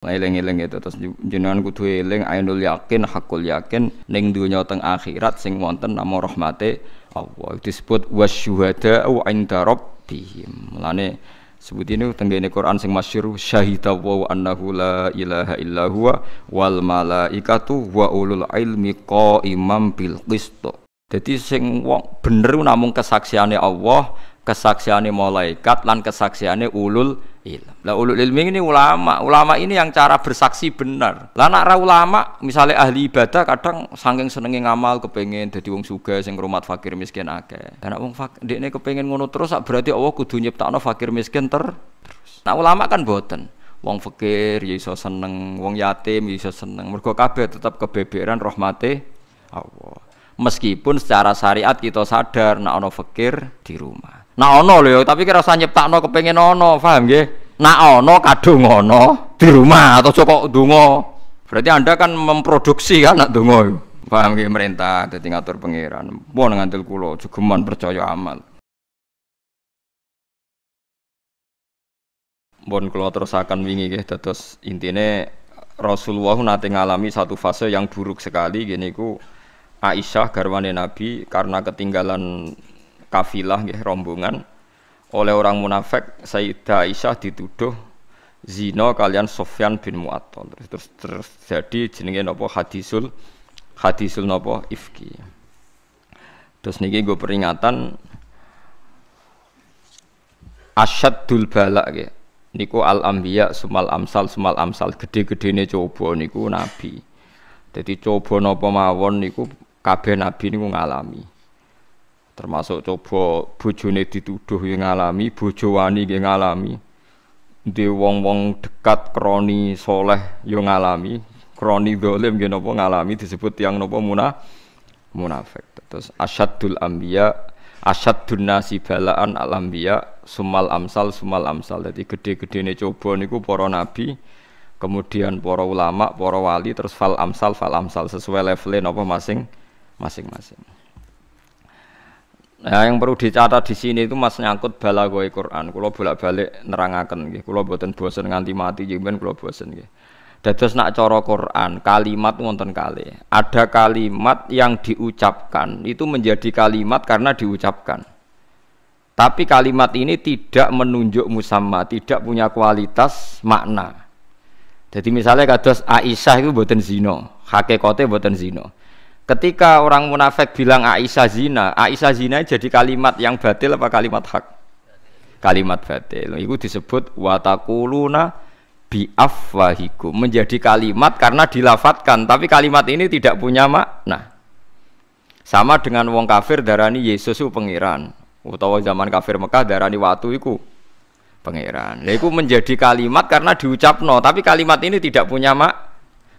Eling-eling itu terus jenengan kudu eling ainul yakin hakul yakin ning dunya teng akhirat sing wonten nama rahmate Allah disebut wasyuhada au inda rabbihim. Mulane sebut ini tenggene Quran sing masyhur syahida wa annahu la ilaha illa huwa wal malaikatu wa ulul ilmi qaimam bil qist. Jadi sing wong bener namung kesaksiane Allah kesaksiannya malaikat dan kesaksiannya ulul ilm. Lah ulul ilmi ini ulama, ulama ini yang cara bersaksi benar. Lah nak ra ulama, misalnya ahli ibadah kadang saking senenge ngamal kepengen jadi wong sugih sing rumah fakir miskin akeh. karena uang wong fakir ini kepengen ngono terus berarti Allah kudu nyiptakno fakir miskin ter. Nah ulama kan boten. wong fakir ya iso seneng, wong yatim ya iso seneng. Mergo kabeh tetap kebeberan rahmate Allah. Meskipun secara syariat kita sadar nah ono fakir di rumah. Nah ono lho tapi kira usah nyiptakno kepengen ono, paham nggih? Nah ono kadung ono di rumah atau coba dungo. Berarti Anda kan memproduksi kan nak dungo. Paham nggih merintah dadi ngatur pangeran. Pun ngantil kula jugeman percaya amal. Bon terus akan wingi gak? terus intinya Rasulullah nanti ngalami satu fase yang buruk sekali gini ku Aisyah garwane Nabi karena ketinggalan kafilah nggih rombongan oleh orang munafik Sayyidah Aisyah dituduh zina kalian Sofyan bin Mu'attal terus terus terjadi jenenge napa hadisul hadisul napa ifki terus niki gue peringatan asyadul balak nggih niku al anbiya sumal amsal sumal amsal gede-gedene coba niku nabi jadi coba napa mawon niku kabeh nabi niku ngalami termasuk coba bojone dituduh yang ngalami bojo wani yang ngalami di wong wong dekat kroni soleh yang ngalami kroni dolim yang nopo ngalami disebut yang nopo muna munafik terus asyadul ambiya asyadun nasi balaan al ambiya sumal amsal sumal amsal jadi gede-gede nih coba niku poro nabi kemudian poro ulama poro wali terus fal amsal fal amsal sesuai levelnya nopo masing masing-masing Nah, yang perlu dicatat di sini itu mas nyangkut gue Quran. Kulo bolak-balik nerangakan gitu, Kulo buatin bosen nganti mati jemben kulo bosen gitu. Dados nak coro Quran, kalimat wonten kali. Ada kalimat yang diucapkan itu menjadi kalimat karena diucapkan. Tapi kalimat ini tidak menunjuk musamma, tidak punya kualitas makna. Jadi misalnya kados Aisyah itu boten zino, hakikate boten zino. Ketika orang munafik bilang Aisyah zina, Aisyah zina jadi kalimat yang batil apa kalimat hak? Kalimat batil. Itu disebut watakuluna afwahiku menjadi kalimat karena dilafatkan tapi kalimat ini tidak punya makna sama dengan wong kafir darani Yesus itu pangeran utawa zaman kafir Mekah darani watu itu pangeran lha iku menjadi kalimat karena diucapno tapi kalimat ini tidak punya makna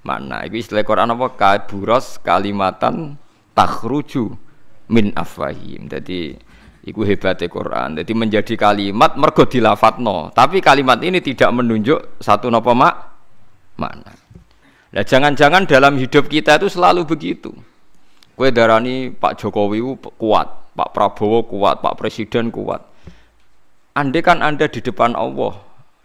mana. iku istilah Quran apa kaburos kalimatan takruju min afwahim jadi iku hebatnya Quran jadi menjadi kalimat mergo dilafatno tapi kalimat ini tidak menunjuk satu nopo mak mana. Nah, jangan-jangan dalam hidup kita itu selalu begitu. Kue darani Pak Jokowi kuat, Pak Prabowo kuat, Pak Presiden kuat. Andai kan Anda di depan Allah,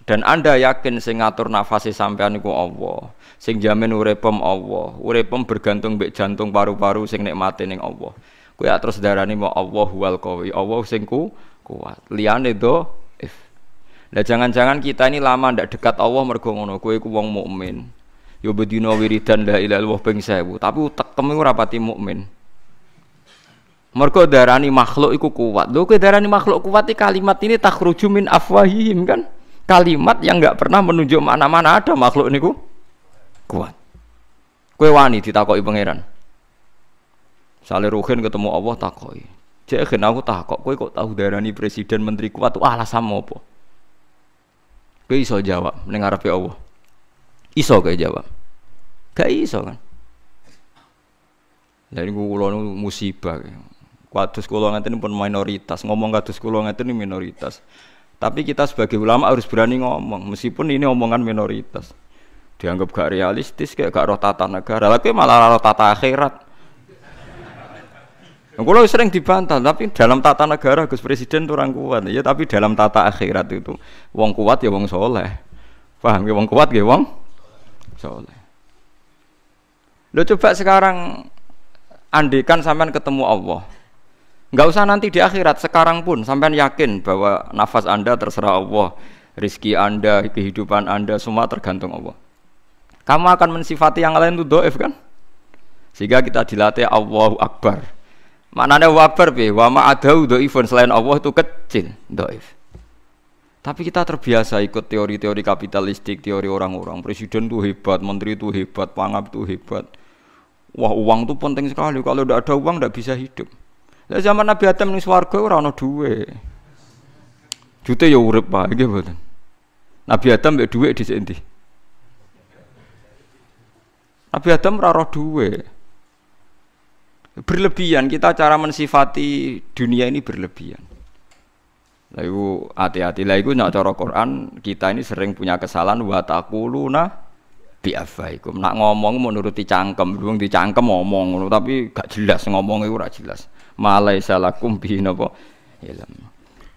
dan Anda yakin sing ngatur nafasi sampean niku Allah, sing jamin urepem Allah, urepem bergantung mbek jantung paru-paru sing nikmate ning Allah. ya terus darani mau Allah wal qawi, Allah sing ku kuat. Liyane do if. Lah jangan-jangan kita ini lama ndak dekat Allah mergo ngono, kuwi ku wong mukmin. Yo ya bedino wiridan la ilaha illallah ping sewu tapi tekem temu ora pati mukmin. Mergo darani makhluk iku kuat. Lho kuwi darani makhluk kuat iki kalimat ini takhruju min afwahihim kan? kalimat yang nggak pernah menunjuk mana-mana ada makhluk niku kuat kue wani ditakoi pangeran Saleh Ruhin ketemu Allah takoi Cek kena aku takok kue kok tahu darani presiden menteri kuat tuh alasan apa kue iso jawab mendengar api Allah iso kue jawab gak iso kan dari kulo musibah kuatus kulo ngaten pun minoritas ngomong kuatus kulo ngaten minoritas tapi kita sebagai ulama harus berani ngomong, meskipun ini omongan minoritas. Dianggap gak realistis, kayak gak roh tata negara. Tapi malah roh tata akhirat. Nah, Kalau sering dibantah, tapi dalam tata negara Gus Presiden orang kuat. Ya, tapi dalam tata akhirat itu, wong kuat ya wong soleh. Paham ya wong kuat ya wong soleh. Lo coba sekarang andikan sampean ketemu Allah. Enggak usah nanti di akhirat, sekarang pun sampean yakin bahwa nafas Anda terserah Allah, rizki Anda, kehidupan Anda semua tergantung Allah. Kamu akan mensifati yang lain itu doif kan? Sehingga kita dilatih allah Akbar. mana ada wabar bi, wama ada doifun selain Allah itu kecil, doif. Tapi kita terbiasa ikut teori-teori kapitalistik, teori orang-orang. Presiden tuh hebat, menteri tuh hebat, pangap tuh hebat. Wah uang tuh penting sekali. Kalau tidak ada uang tidak bisa hidup. Lah zaman Nabi Adam ning swarga ora ana dua, Jute ya urip Pak, nggih mboten. Nabi Adam berdua dhuwit dhisik endi? Nabi Adam ora roh dhuwit. Berlebihan kita cara mensifati dunia ini berlebihan. Lalu hati-hati lah itu nak cara Quran kita ini sering punya kesalahan wa taquluna bi afaikum Nak ngomong mau nuruti cangkem, wong dicangkem ngomong, tapi gak jelas ngomong itu ora jelas. Malaisalakum bi napa ilm.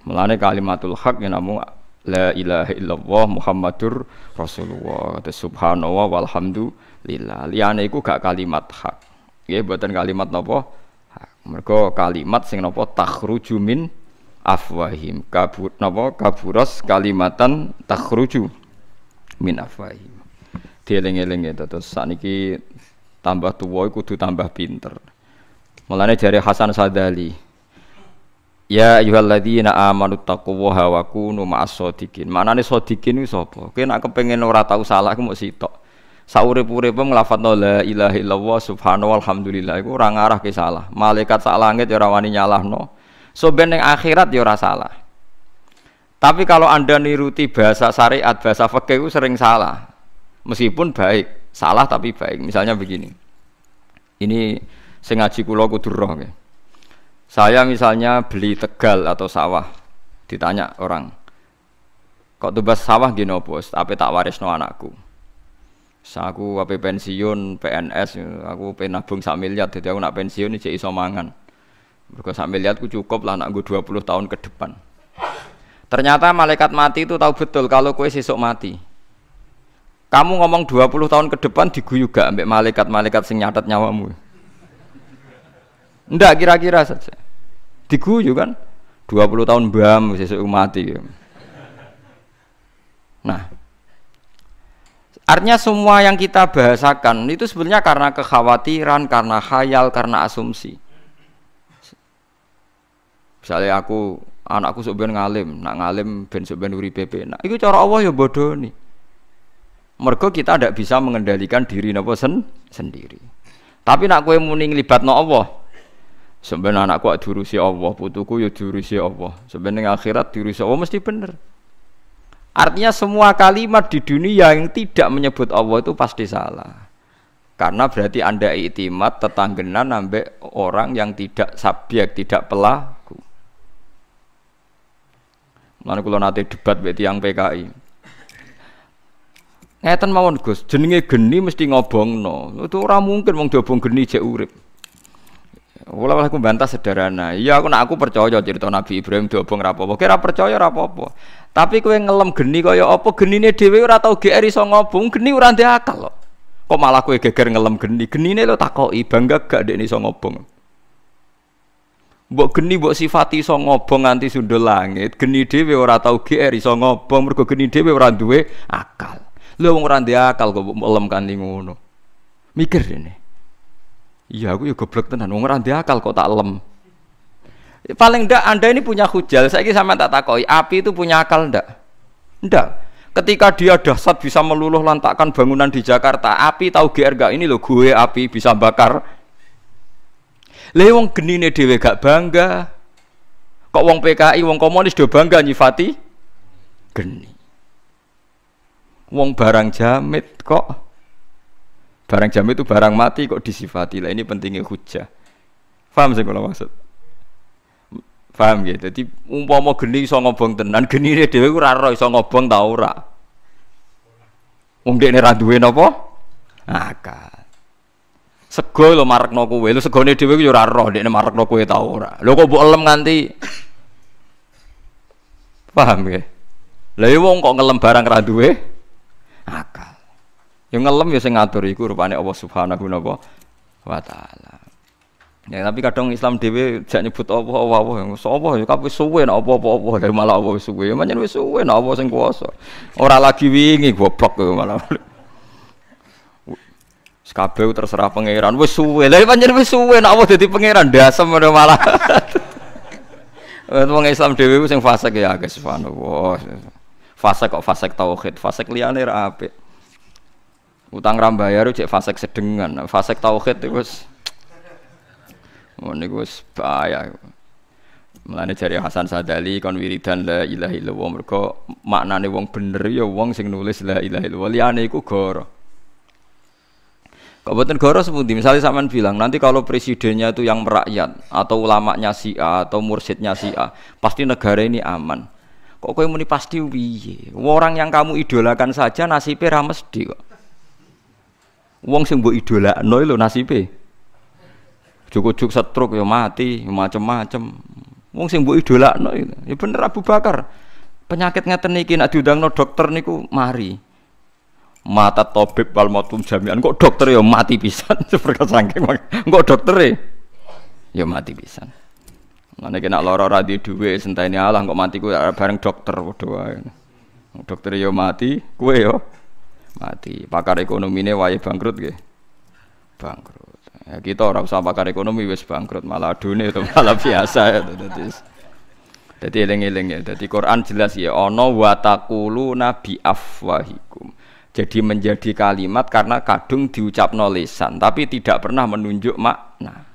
Mulane kalimatul hak yang namu la ilaha illallah Muhammadur Rasulullah. ta subhanallah walhamdulillah. Liyane iku gak kalimat hak. Nggih mboten kalimat napa? Mergo kalimat sing napa takhruju min afwahim kabur napa kaburas kalimatan takhruju min afwahim dieling-eling itu Terus saat ini tambah tua kudu tambah pinter. Malahnya dari Hasan Sadali. Ya ayyuhalladzina amanu taquwaha wa kunu maas Mana Manane sodikin iku sapa? Kowe nek kepengin ora tau salah iku mok sitok. Saurip-uripe nglafadzno la ilaha illallah subhanahu alhamdulillah iku ora ngarah ke salah. Malaikat sak langit ya ora wani nyalahno. So ben ning akhirat ya ora salah. Tapi kalau Anda niruti bahasa syariat, bahasa fikih sering salah meskipun baik salah tapi baik misalnya begini ini sengaji kulo kula kudu ya. saya misalnya beli tegal atau sawah ditanya orang kok tebas sawah gini bos tapi tak waris no anakku Saku, aku apa pensiun PNS aku penabung nabung sak miliar jadi aku nak pensiun jadi iso mangan mergo sak miliar aku cukup lah anakku dua puluh tahun ke depan ternyata malaikat mati itu tahu betul kalau kue sesok mati kamu ngomong 20 tahun ke depan diguyu gak ambek malaikat-malaikat sing nyatet nyawamu? Ndak kira-kira saja. Diguyu kan? 20 tahun bam sesuk mati. Nah, Artinya semua yang kita bahasakan itu sebenarnya karena kekhawatiran, karena khayal, karena asumsi. Misalnya aku anakku sok ngalim, nak ngalim ben sok ben uripe nah Iku cara Allah ya bodoh nih mergo kita tidak bisa mengendalikan diri nopo sen sendiri tapi nak kue muni no Allah sebenarnya anakku durusi Allah putuku ya durusi Allah sebenarnya akhirat durusi Allah mesti bener artinya semua kalimat di dunia yang tidak menyebut Allah itu pasti salah karena berarti anda itimat tetanggenan ambek orang yang tidak sabiak, tidak pelaku Mana kalau nanti debat berarti yang PKI Ngeten mawon Gus, jenenge geni mesti ngobongno. Itu ora mungkin wong diobong geni jek urip. Wala aku bantah sederhana. Iya aku nak aku percaya cerita Nabi Ibrahim diobong ra apa-apa. Kira percaya ra apa-apa. Tapi kowe ngelem geni kaya apa genine dhewe ora tau GR iso ngobong, geni ora ndek akal kok. Kok malah kowe geger ngelem geni. Genine lo takoki bangga gak ndek iso ngobong. Mbok geni mbok sifati iso ngobong nganti sundul langit. Geni dhewe ora tau GR iso ngobong mergo geni dhewe ora duwe akal lu wong ora ndek akal kok melem kanthi ngono. Mikir ini Iya aku ya goblok tenan wong ora ndek akal kok tak lem. Paling ndak Anda ini punya saya ini sama tak takoi, api itu punya akal ndak? Ndak. Ketika dia dahsyat bisa meluluh lantakan bangunan di Jakarta, api tahu GR gak ini loh gue api bisa bakar. Lewong geni nih dewe gak bangga. Kok wong PKI, wong komunis do bangga nyifati geni wong barang jamit kok barang jamit itu barang mati kok disifati lah ini pentingnya hujah paham sih kalau maksud paham gitu jadi umpama geni iso ngobong tenan geni ini dia gue roh iso ngobong tau ora wong dekne ra radue napa akal sego lo marekno kowe lo segone dia ku yo ora roh dekne marekno kowe tau ora Lo kok mbok elem nganti paham ya lha wong kok ngelem barang ra akal. Yang ngelem ya sing ngatur iku rupane Allah Subhanahu wa taala. Ya tapi kadang Islam dhewe jak nyebut apa apa apa sapa ya kabeh suwe nek apa apa dari ya malah apa suwe. Ya menyen wis suwe nek apa sing kuwasa. Ora lagi wingi goblok kok ya malah. Kabeh terserah pangeran wis suwe. Lah ya pancen wis suwe nek apa dadi pangeran dasem malah. Wong Islam dhewe sing fasik ya guys subhanallah. Fasek kok fasek tauhid, fasek liane ra apik. Utang ra cek fasek sedengan, nah, fasek tauhid wis Oh nih wis bahaya. Mulane jari Hasan Sadali kon wiridan la ilaha illallah mergo maknane wong bener ya wong sing nulis lah ilaha illallah liane iku goro. Kok boten goro sepundi? Misalnya sampean bilang nanti kalau presidennya itu yang merakyat atau ulamanya si A atau mursidnya si A, pasti negara ini aman kok kowe muni pasti piye orang yang kamu idolakan saja nasibe ra mesti kok wong sing mbok idolakno lho nasibe cukup-cukup setruk ya mati macem-macem wong sing mbok idolakno ya bener Abu Bakar penyakit ngeten iki nak no dokter niku mari mata tobib wal matum jami'an kok dokter ya mati pisan seperti sangking kok dokter e? ya mati pisan Mana kena loro radi dua, sentai ini Allah kok mati kue bareng dokter waduh dokter yo mati kue yo mati pakar ekonomi ini wae bangkrut gue bangkrut ya, kita orang usah pakar ekonomi wes bangkrut malah dunia itu malah biasa ya jadi eling-eling ya jadi Quran jelas ya ono watakulu nabi afwahikum jadi menjadi kalimat karena kadung diucap nolisan tapi tidak pernah menunjuk makna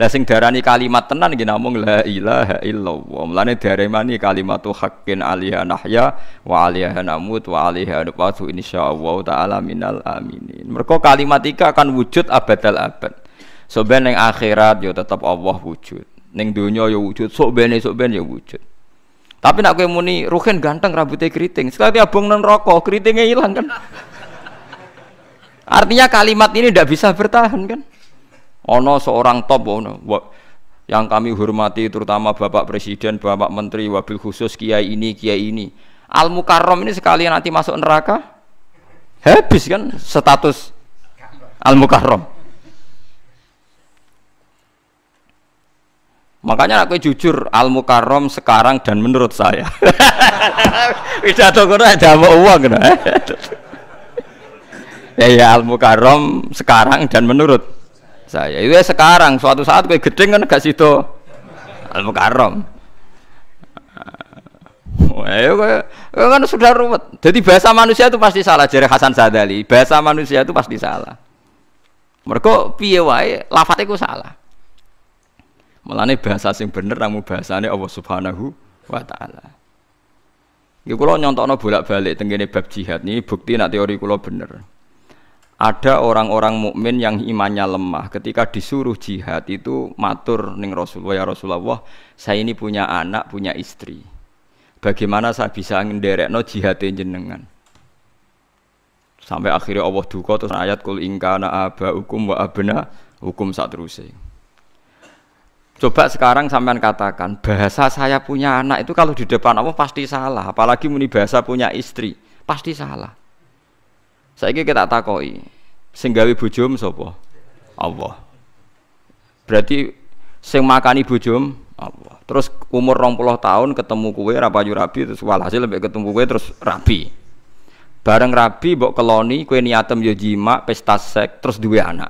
lah sing darani kalimat tenan nggih namung la ilaha illallah. Mulane kalimat tuh hakin alia nahya wa alia namut wa alaiha ini insyaallah taala minal aminin. Mergo kalimat iki akan wujud abadal abad. Sok ben ning akhirat yo ya tetap Allah wujud. Ning donya yo ya wujud, sok ben sok ben yo ya wujud. Tapi nak kowe muni ruhen ganteng rambutnya keriting. Sekali abong non rokok, keritingnya hilang kan. Artinya kalimat ini tidak bisa bertahan kan? Ono seorang top ono yang kami hormati terutama Bapak Presiden, Bapak Menteri, wabil khusus kiai ini, kiai ini. Al Mukarram ini sekalian nanti masuk neraka habis kan status Al Mukarram. Makanya aku jujur Al Mukarram sekarang dan menurut saya. Pidato kono ada uang kan. ya ya Al Mukarram sekarang dan menurut saya. Iya sekarang suatu saat gede gede kan gak situ Al mukarrom. Eh, Ayo iya, kan sudah ruwet. Jadi bahasa manusia itu pasti salah jari Hasan Sadali. Bahasa manusia itu pasti salah. Mereka piye wae lafate ku salah. Mulane bahasa sing bener namu bahasane Allah Subhanahu wa taala. Iki kula nyontokno bolak-balik tengene bab jihad niki bukti nek teori kula bener ada orang-orang mukmin yang imannya lemah ketika disuruh jihad itu matur ning Rasulullah ya Rasulullah saya ini punya anak punya istri bagaimana saya bisa ngenderekno jihadnya jenengan sampai akhirnya Allah duka terus ayat kul ingkana aba hukum wa abna hukum saat terusnya coba sekarang sampean katakan bahasa saya punya anak itu kalau di depan Allah pasti salah apalagi muni bahasa punya istri pasti salah Saiki kita takoi, sing gawe bojomu sapa? Allah. Berarti sing makani bojom Allah. Terus umur 20 tahun ketemu kue rapayu rabi terus walhasil lebih ketemu kue terus rabi. Bareng rabi mbok keloni kue niatem yo jima pesta sek terus duwe anak.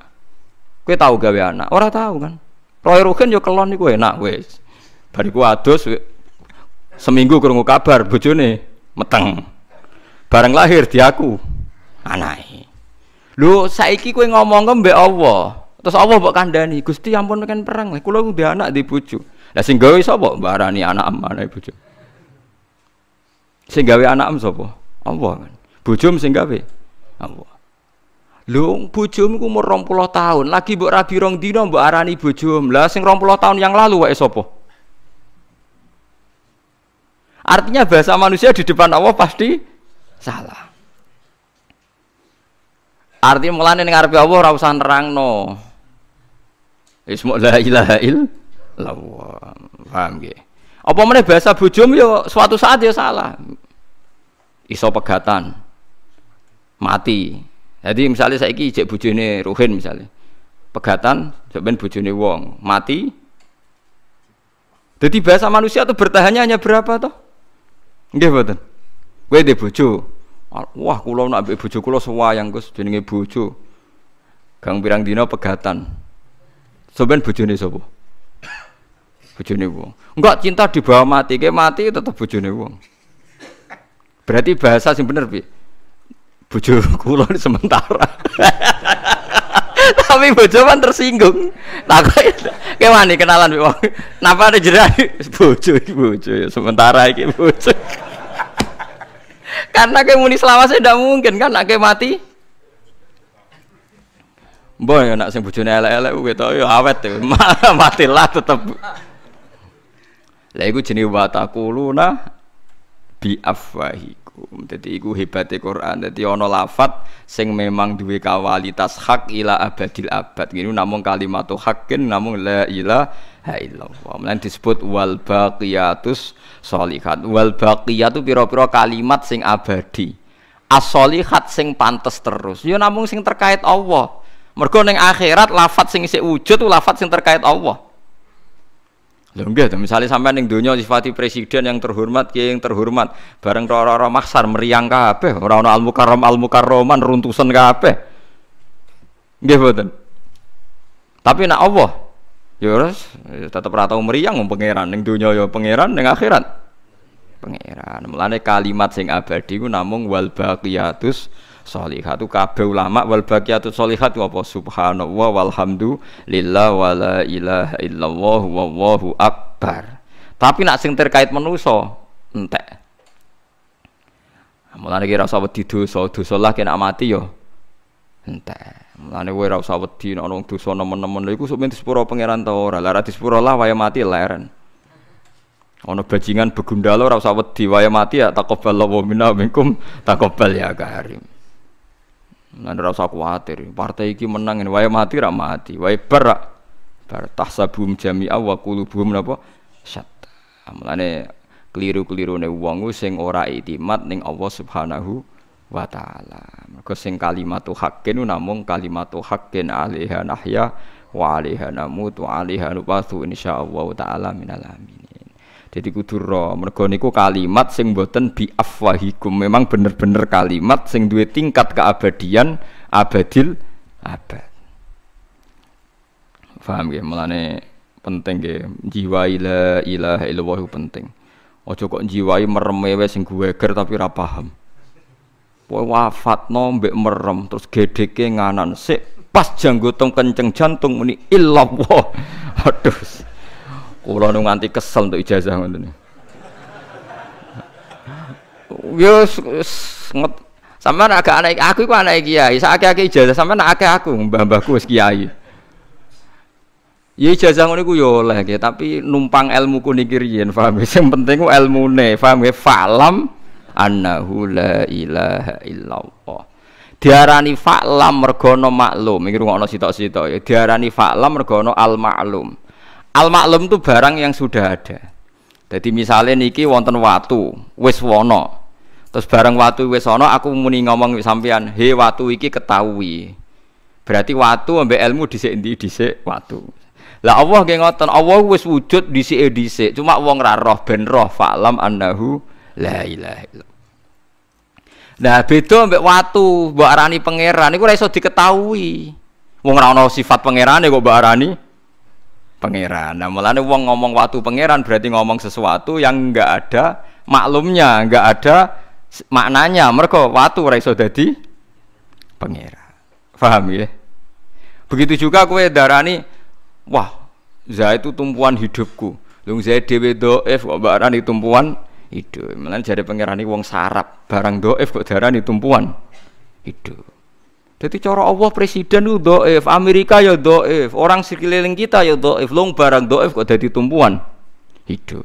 Kue tahu gawe anak? Ora tahu kan. Roy Rugen yo keloni kue enak wes. Bariku adus we. seminggu kurungu kabar bojone meteng. Bareng lahir di aku anake. Ah, Lho saiki kowe ngomong ke mbek Allah. Terus Allah mbok kandhani, Gusti ampun kan perang. Kula ndek anak di bojo. Lah sing gawe sapa? Mbarani anak amane bojo. Sing gawe anak am sapa? Allah kan. Bojo sing gawe? Allah. Lho bojomu ku umur 20 tahun, lagi mbok rabi rong dina mbok arani bojomu. Lah sing 20 tahun yang lalu wae sapa? Artinya bahasa manusia di depan Allah pasti salah. Arti mulane ning ngarepe Allah ora usah nerangno. Wis la ilaha illallah. Paham nggih? Apa meneh bahasa bujum yo suatu saat ya salah. Iso pegatan. Mati. Jadi misalnya saya iki ijek bojone Ruhin misalnya. Pegatan sampean bojone wong, mati. Jadi bahasa manusia itu bertahannya hanya berapa toh? Nggih mboten. Kowe dhe bojo, Wah, kula nak bujuk bojo kula sewayang Gus jenenge bojo. Gang pirang dina pegatan. Sampeyan bojone sapa? Bojone wong. Enggak cinta di bawah mati, ke mati tetep bojone wong. Berarti bahasa sing bener piye? Bojo kula sementara. Tapi bojo kan tersinggung. Nah, kayak kenalan wong. Napa ada jerah bojo iki bojo ya, sementara iki bojo. Karena kayak muni selawase tidak mungkin kan, nak mati. Boy, nak sing bujune elek-elek kuwi to ya awet ya. Matilah tetep. Lah iku jenenge watakuluna bi afwahikum. jadi iku hebatnya Quran. jadi ana lafat sing memang duwe kawalitas hak ila abadil abad. Ngene Namun kalimat hakin namun la ilah illallah. Mulai disebut wal baqiyatus sholihat. Wal itu pira-pira kalimat sing abadi. as sing pantes terus. Ya namung sing terkait Allah. Mergo ning akhirat lafat sing isih wujud tuh lafat sing terkait Allah. Lho nggih, misalnya sampai ning donya sifati presiden yang terhormat, kiai yang terhormat, bareng roro-roro maksar meriang kabeh, ora ana al-mukarram al-mukarroman runtusan kabeh. Nggih boten. Tapi nak Allah Ya ras, tetap rata meriang wong pangeran neng dunia ya pangeran neng akhirat. Pangeran. Mulane kalimat sing abadi ku namung wal baqiyatus sholihatu kabeh ulama wal baqiyatus sholihat apa subhanallah walhamdulillah wala ilaha illallah wallahu akbar. Tapi nak sing terkait manusa entek. Mulane kira rasa wedi dosa, dosa lah kena mati yo ya, entek. Lane kowe ora usah wedi nek ana dosa nemen-nemen lha iku sok men disepuro pangeran ta ora. Lah disepuro lah waya mati leren. Ana bajingan begundala ora usah wedi waya mati ya taqabbalallahu minna minkum taqabbal ya karim. Lan ora usah kuwatir, partai iki menang waya mati ra mati, waya bar bar tahsabum jami'a wa qulubuhum napa syatta. Amlane keliru-kelirune wong sing ora mat ning Allah Subhanahu wa ta'ala mergo sing kalimatu haqqin namung kalimatu haqqin alaiha nahya wa alaiha namutu wa alaiha nubathu insyaallah ta'ala minal aminin jadi kudurro, ro mergo niku kalimat sing boten bi afwahikum memang bener-bener kalimat sing duwe tingkat keabadian abadil abad Faham ya melane penting ya jiwa ila ilaha illallah penting ojo kok jiwai mereme wes sing gue ger tapi rapaham? Kowe wafat mbek merem terus GDK nganan sik pas janggotem kenceng jantung muni illallah. Aduh. Kula nu nganti kesel untuk ijazah ngoten. Yo nget sampean agak anak aku itu anak kiai. Sakake-ake ijazah sama akeh aku, mbah-mbahku es kiai. Ya ijazah ngono iku ya tapi numpang ilmu ku niki yen paham. Ya? Sing penting ku ilmune, paham ya? Falam annahu la ilaha illallah diarani fa'lam mergono maklum iki rungokno sitok-sitok ya diarani fa'lam mergono al maklum al maklum itu barang yang sudah ada jadi misalnya niki wonten watu wis wono terus barang watu wis wono aku muni ngomong sampean he watu iki ketahui berarti watu ambek ilmu dhisik endi dhisik watu lah Allah nggih ngoten Allah wis wujud dhisike dhisik cuma wong ra roh ben roh fa'lam annahu la ilaha illallah Nah, beda mbek watu, mbok arani pangeran iku ora iso diketahui. Wong ora ana sifat pangerane kok mbok arani pangeran. Nah, mulane wong ngomong watu pangeran berarti ngomong sesuatu yang enggak ada maklumnya, enggak ada maknanya. Mergo watu ora iso dadi pangeran. Paham ya? Begitu juga kowe darani wah, Zaid itu tumpuan hidupku. Lung Zaid dhewe dhaif kok mbok arani tumpuan ido malah jadi pengirani wong sarap barang doef kok di tumpuan ido jadi cara Allah presiden itu doef Amerika ya doef orang sekeliling kita ya doef long barang doef kok jadi tumpuan ido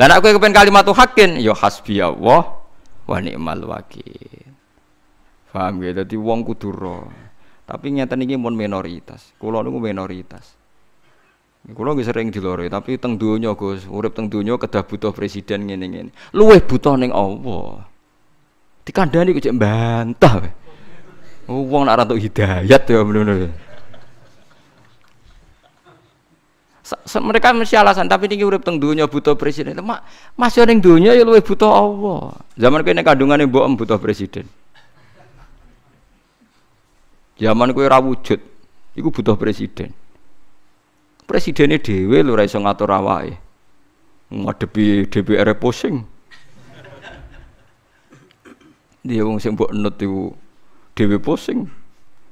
lah aku kepen kalimat tuh hakin yo ya hasbi Allah wa ni'mal wakil paham ya jadi wong kuduro, tapi nyata niki mon minoritas kalau nunggu minoritas Kulo nggih sering lori, tapi teng donya Gus, urip teng donya kedah butuh presiden ngene-ngene. Luweh butuh ning Allah. Dikandani kok cek bantah. Oh, wong nak tok hidayat ya bener-bener. mereka mesti alasan tapi ini urip teng dunia butuh presiden mak masih orang dunia ya luweh butuh Allah zaman kene kandungannya bohong butuh presiden zaman kue rawujud itu butuh presiden Presidennya dewe lho ora iso ngatur awake. Ngadepi DPR pusing. Dia wong sing mbok nut iku dhewe pusing.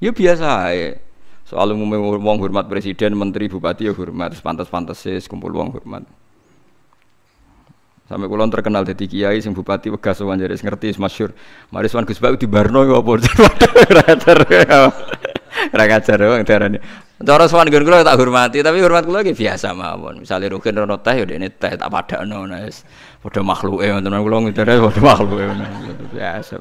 Ya biasa ae. Soal umumnya wong hormat presiden, menteri, bupati ya hormat, pantas-pantas sih, kumpul wong hormat. Sampai kulon terkenal jadi kiai, sing bupati wegas sowan jadi ngerti masyur. Mari sowan Gus Bau di Barno ya apa? rakyat ngajar wong darane. Cara sowan gue gue tak hormati, tapi hormat gue lagi biasa mawon. Misalnya Rukin rono teh udah ya ini teh tak makhluk eh, teman gue ngoten kula ngidare makhluk eh, biasa.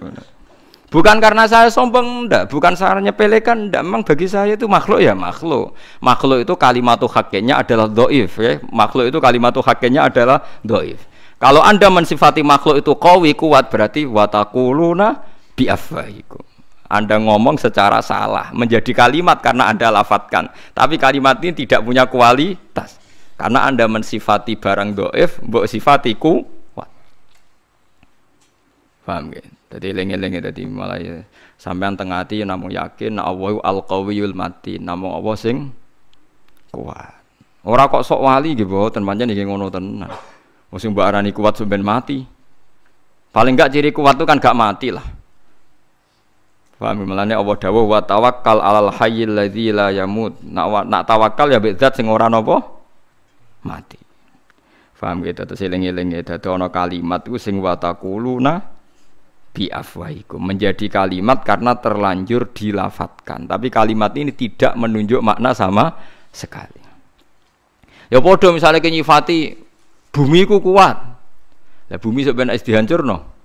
Bukan karena saya sombong ndak, bukan saya nyepelekan ndak, memang bagi saya itu makhluk ya makhluk. Makhluk itu kalimat hakinya adalah doif, ya. Makhluk itu kalimat hakinya adalah doif. Kalau Anda mensifati makhluk itu kawi kuat berarti watakuluna biafaikum. Anda ngomong secara salah, menjadi kalimat karena Anda lafatkan. Tapi kalimat ini tidak punya kualitas. Karena Anda mensifati barang do'if, mbok sifati kuat. Paham ya? Jadi lengi-lengi tadi malah ya. Sampai tengah hati namun yakin, na awal al-qawiyul mati, namu Allah sing kuat. Orang kok sok wali gitu, boten nih ngono tenang musim sing arani kuat suben mati. Paling enggak ciri kuat itu kan gak mati lah. Paham melane Allah dawuh wa tawakkal alal hayyil ladzi la yamut. Nak nak tawakal ya mbek zat sing ora napa mati. Paham gitu terus eling-elinge dadi ana kalimat ku sing wa taquluna bi afwaikum menjadi kalimat karena terlanjur dilafatkan. Tapi kalimat ini tidak menunjuk makna sama sekali. Ya podo misalnya kenyifati bumi ku kuat. Lah bumi sebenarnya dihancurno.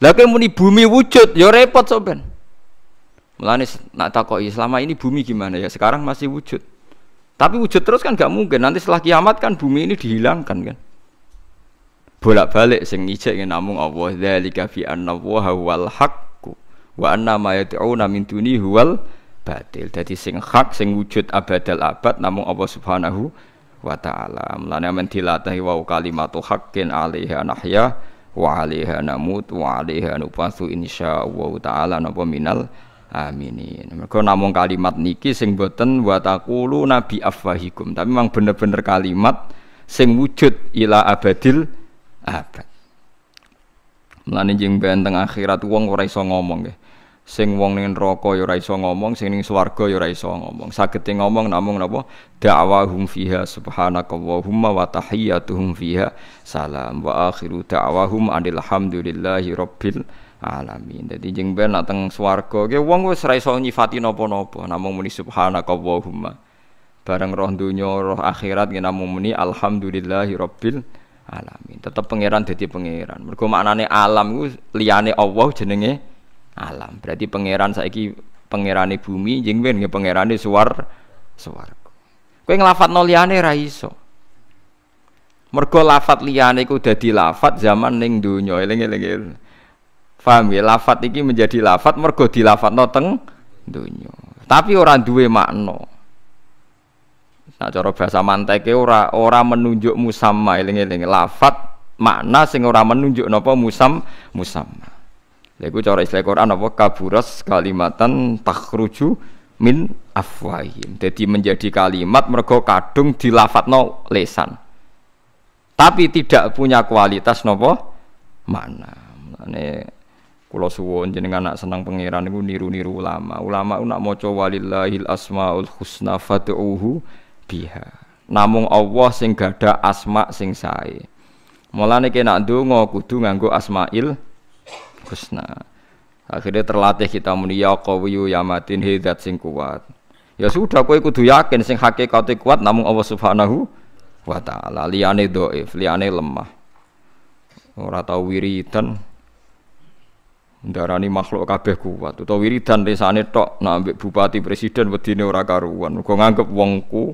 Lagi muni bumi wujud, yo ya repot soben. Mulane nak takoki selama ini bumi gimana ya? Sekarang masih wujud. Tapi wujud terus kan gak mungkin. Nanti setelah kiamat kan bumi ini dihilangkan kan. Bolak-balik sing ijek ya, namung Allah dzalika fi anna Allah wal haqqu wa anna ma yad'una min duni huwal batil. Dadi sing hak sing wujud abadal abad namung Allah Subhanahu wa taala. Mulane men dilatahi wa kalimatu haqqin alaiha nahya wa alaiha namut wa alaiha nupasu allah taala napa minal aminin. Mergo namun kalimat niki sing boten wa taqulu nabi afwahikum, tapi memang bener-bener kalimat sing wujud ila abadil abad. melani jeng benteng akhirat uang ora iso ngomong nggih sing wong ning neraka ya ora iso ngomong sing ning swarga ya ora iso ngomong saged ngomong namung napa da'wahum fiha subhanaka wa humma wa tahiyyatuhum fiha salam wa akhiru da'wahum anil rabbil alamin dadi jeng ben nak teng swarga ge wong wis ora iso nyifati napa-napa namung muni subhanaka wa humma bareng roh dunia roh akhirat ge namung muni alhamdulillahi rabbil alamin tetep pangeran dadi pangeran mergo maknane alam ku liyane Allah jenenge alam. Berarti pangeran saiki pangerane bumi jeng ben nggih pangerane suwar suar. Kowe nglafatno liyane ra iso. Mergo lafat liyane iku dadi lafat zaman ning donya eling-eling. Paham ya? Lafat iki menjadi lafat mergo dilafatno teng donya. Tapi ora duwe makna. Nah, cara bahasa manteke ora ora menunjuk musamma eling-eling. Lafat makna sing ora menunjuk napa musam musamma lagu cara istilah Quran apa kaburas kalimatan takruju min afwahim. Jadi menjadi kalimat mergo kadung dilafatno lesan. Tapi tidak punya kualitas nopo mana. Ini kulo suwon jadi nggak senang pangeran niku niru-niru ulama. Ulama nak maca walillahil asmaul husna fatuhu biha. namung Allah sing gada asma sing sae. Mulane kena ndonga kudu nganggo asmail husna. Akhirnya terlatih kita muni ya qawiyu ya matin hidat sing kuat. Ya sudah kowe kudu yakin sing hakikate kuat namung Allah Subhanahu wa taala. Liyane dhaif, liyane lemah. Ora tau wiridan ndarani makhluk kabeh kuat. Utawa wiridan desane tok nak ambek bupati presiden wedine ora karuan. Mergo nganggep wongku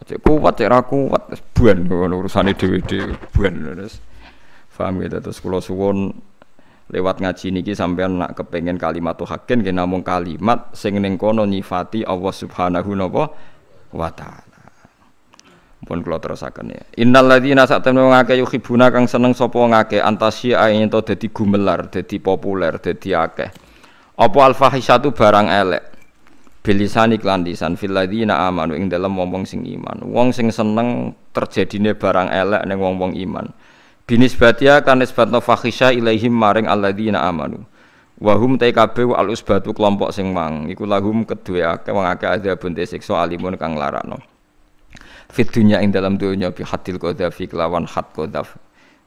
cek kuat cek ra kuat buan urusane dewi dewi buan terus. Paham ya terus lewat ngaji niki sampean nak kepengen kalimat tuh hakin kena namung kalimat sing ning kono nyifati Allah Subhanahu wa taala. Pun terus terusaken ya. lagi ladzina satamnu ngake yukhibuna kang seneng sopong ngake antasia ayen to jadi gumelar, jadi populer, dadi akeh. Apa al satu barang elek. Bilisani sani lisan fil ladzina amanu ing dalam wong-wong sing iman. Wong sing seneng terjadine barang elek neng wong-wong iman binisbatia kan fakisha ilaihim maring alladzina amanu wahum TKB al usbatu kelompok sing mang iku lahum kedue akeh wong akeh adzabun siksa alimun kang larakno fit dunya ing dalam dunya bi hadil lawan kelawan had qadhaf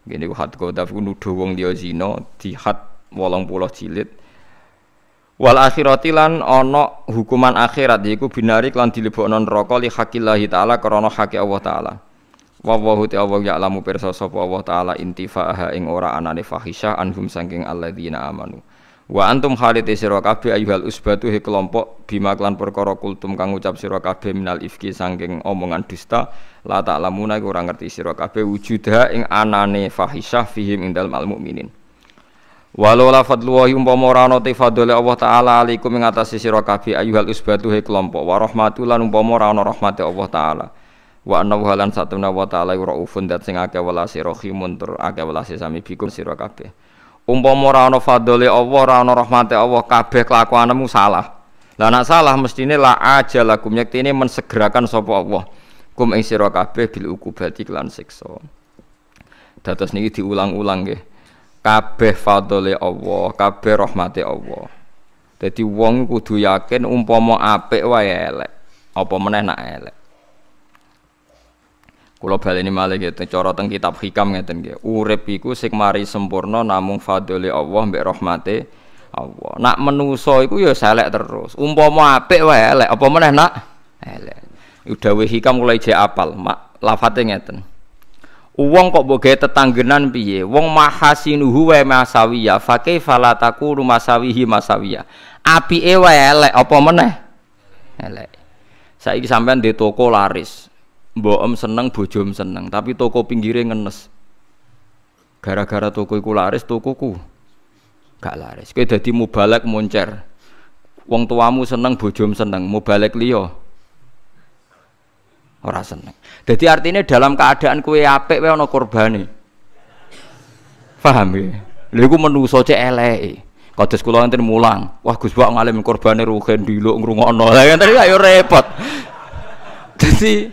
ngene ku had qadhaf ku nuduh wong liya zina di had 80 jilid wal akhirati lan ana hukuman akhirat yaiku binari lan dilebokno neraka li hakillahi taala karena hake Allah taala Wallahu ta'ala ya lamu pirsa sapa Allah taala intifaha ing ora anane fahisyah anhum saking alladzina amanu. Wa antum khalid sira kabeh ayyuhal usbatu he kelompok bima klan perkara kultum kang ucap sira kabeh minal ifki saking omongan dusta la ta'lamuna iku ora ngerti sira kabeh wujudha ing anane fahisyah fihim ing dalem al mukminin. Walau la fadluhi umpama ora ana fadlile Allah taala alaikum ing atase sira kabeh ayyuhal usbatu he kelompok wa rahmatulan umpama ora ana rahmate Allah taala wa annahu halan satuna wa ta'ala raufun dat sing akeh welase rahimun tur akeh welasi sami bikum sira kabeh umpama ora ana fadhole Allah ora ana rahmate Allah kabeh kelakuanmu salah lah nak salah mestine la ajalakum yektene mensegerakan sapa Allah kum ing sira kabeh bil ukubati kelan siksa dados niki diulang-ulang nggih kabeh fadhole Allah kabeh rahmate Allah dadi wong kudu yakin umpama apik wae elek apa meneh nak elek Kulo baleni malih gitu, cara teng kitab hikam ngeten nggih. Urip iku mari sempurna namung fadhole Allah mbek rahmate Allah. Nak menuso iku ya selek terus. mau apik wae elek, apa meneh nak? Elek. Udawe hikam mulai ijek apal, mak lafate ngeten. Uwong kok boge tetanggenan piye? Wong mahasinuhu wa masawiya, fa falataku la takunu masawihi masawiya. Apike wae elek, apa meneh? Elek. Saiki sampean di toko laris, Boem seneng, bojom seneng, tapi toko pinggirnya ngenes. Gara-gara toko iku laris, toko tokoku gak laris. Kowe dadi mubalek moncer. Wong tuamu seneng, bojom seneng, mubalek liya ora seneng. Jadi artinya dalam keadaan kue apik wae ana korbane. Paham ya? Lha iku menungso cek eleke. Kados kula enten mulang. Wah Gus bawa ngalim korban ruhen diluk ngrungokno. Lah kan tadi ayo repot. Jadi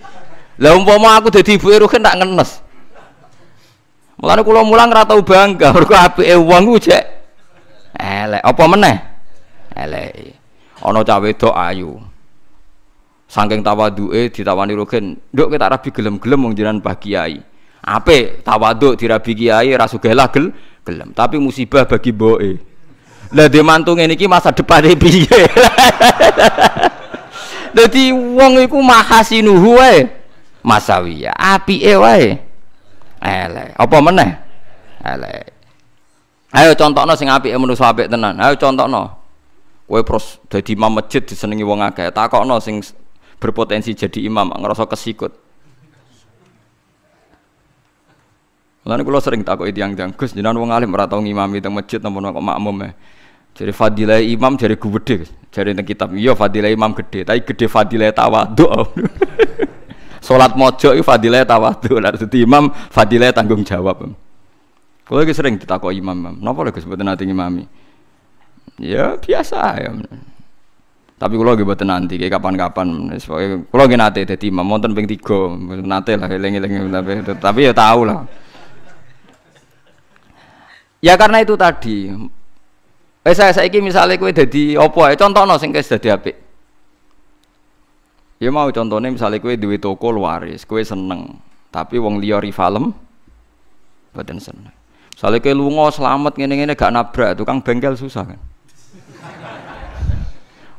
lah umpama aku dadi ibuke Ruhin tak ngenes. Mulane kula mulang ora tau bangga, mergo apike wong ku jek elek. Apa meneh? Elek. Ana cah wedok ayu. Saking tawaduke ditawani Ruhin, "Nduk kita rabi gelem-gelem wong jenengan Pak Kiai." Ape tawaduk dirabi Kiai ra sugelah gel gelem, tapi musibah bagi boe. Lah dhe mantunge niki masa depan piye? Dadi wong iku mahasinuhu wae masawiyah api wae ele apa meneh ele ayo contoh no sing api menungso apik tenan ayo contoh no, woi pros jadi imam masjid disenengi wong akeh no sing berpotensi jadi imam ngerasa kesikut Mulane kula sering takoki yang yang Gus jenengan wong alim ora tau ngimami teng masjid napa kok makmum e? Jadi fadilah imam jadi gue gede, jadi teng kitab. Iya fadilah imam gede, tapi gede fadilah tawadhu. Sholat mojok itu fadilah tawadu lha dadi imam fadilah tanggung jawab. Kalau lagi sering kok imam, kenapa lagi sebutin nanti imami? Ya biasa ya. Tapi kalau lagi buat nanti kayak kapan-kapan kalau lagi kulo nggih nate dadi imam mau ping tiga nate lah lengi-lengi, tapi tapi ya tahu lah. Ya karena itu tadi. Eh saya ini misalnya kowe dadi opo ya contohno sing wis dadi apik. Ya mau contohnya misalnya kue duwe toko waris, kue seneng, tapi wong liya rivalem badan seneng. Misalnya kue lunga selamat gini gini gak nabrak, tukang bengkel susah kan.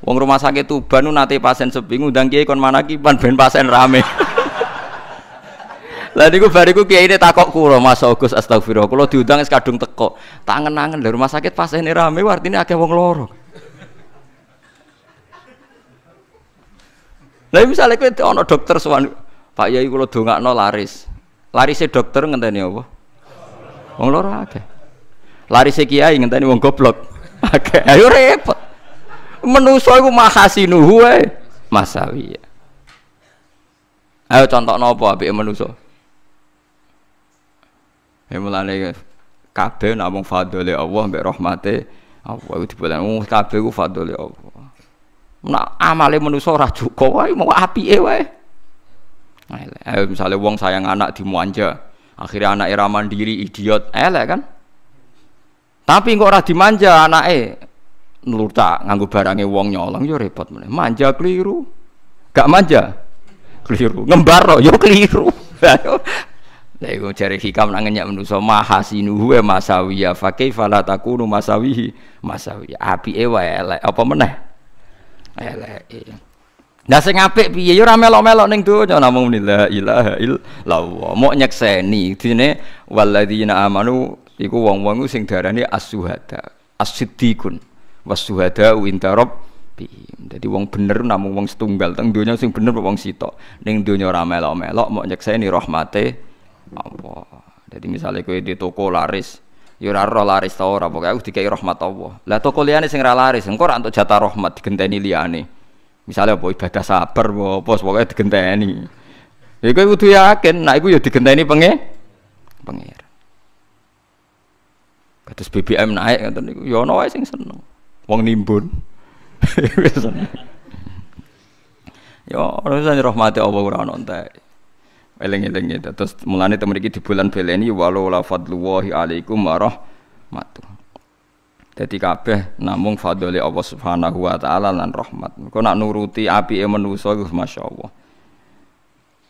Wong rumah sakit tuh banu nate pasien sepi ngundang kiai kon manakiban ben pasien rame. Lah niku bariku kiai ini takok kula Mas Agus astagfirullah. Kula diundang es kadung teko. Tangen-angen dari rumah sakit pasien rame artinya akeh wong lorok. Lah misalnya kowe ana dokter sowan, Pak Yai kula dongakno laris. Larise dokter ngenteni apa? Wong loro akeh. Larise kiai ngenteni wong goblok. Akeh. Ayo repot. Menuso iku mahasinuhu wae. Masawi. Ya. Ayo contoh nopo apik menuso. Ya mulane kabeh nak wong fadhole Allah mbek rahmate Allah itu diboleh wong kabeh ku fadhole Allah. Nak amale manusa ora cukup wae mau api wae. Eh, misalnya wong sayang anak di dimanja, akhirnya anak era mandiri idiot, elek kan? Tapi kok ora dimanja anake nurta nganggu barange wong nyolong yo repot meneh. Manja keliru. Gak manja keliru. Ngembar yo keliru. yo iku cari hikam nangenya menuso mahasinu mahasinuhu masawiya ya, falataku nu takunu masawihi masawiya. api ewe, elek apa meneh? eleke Nah sing apik piye yo ora melok-melok ning donya namung la ilaha illallah. Mok nyekseni dene walladzina amanu iku wong-wong sing darani as-suhada, as-siddiqun was-suhada pi. rabbihim. Dadi wong bener namung wong setunggal teng donya sing bener wong sitok. Ning donya ora melok-melok mok nyekseni rahmate apa? Jadi misalnya kowe di toko laris, Yura roh laris to ora pokoke wis dikai rahmat Allah. Lah toko kuliane sing ora laris, engko ora entuk jatah rahmat digenteni liyane. Misalnya apa ibadah sabar apa pokoke digenteni. Ya iku kudu yakin nek iku ya digenteni penge pengir. Kados BBM naik ngoten niku ya ana wae sing seneng. Wong nimbun. Yo, ya, ora usah dirahmati Allah ora ana entek eling-eling itu. Terus mulane temen iki di bulan beleni walau la fadlullahi alaikum matu. Jadi kabeh namung fadli Allah Subhanahu wa taala lan rahmat. Engko nak nuruti apike manusa Masya masyaallah.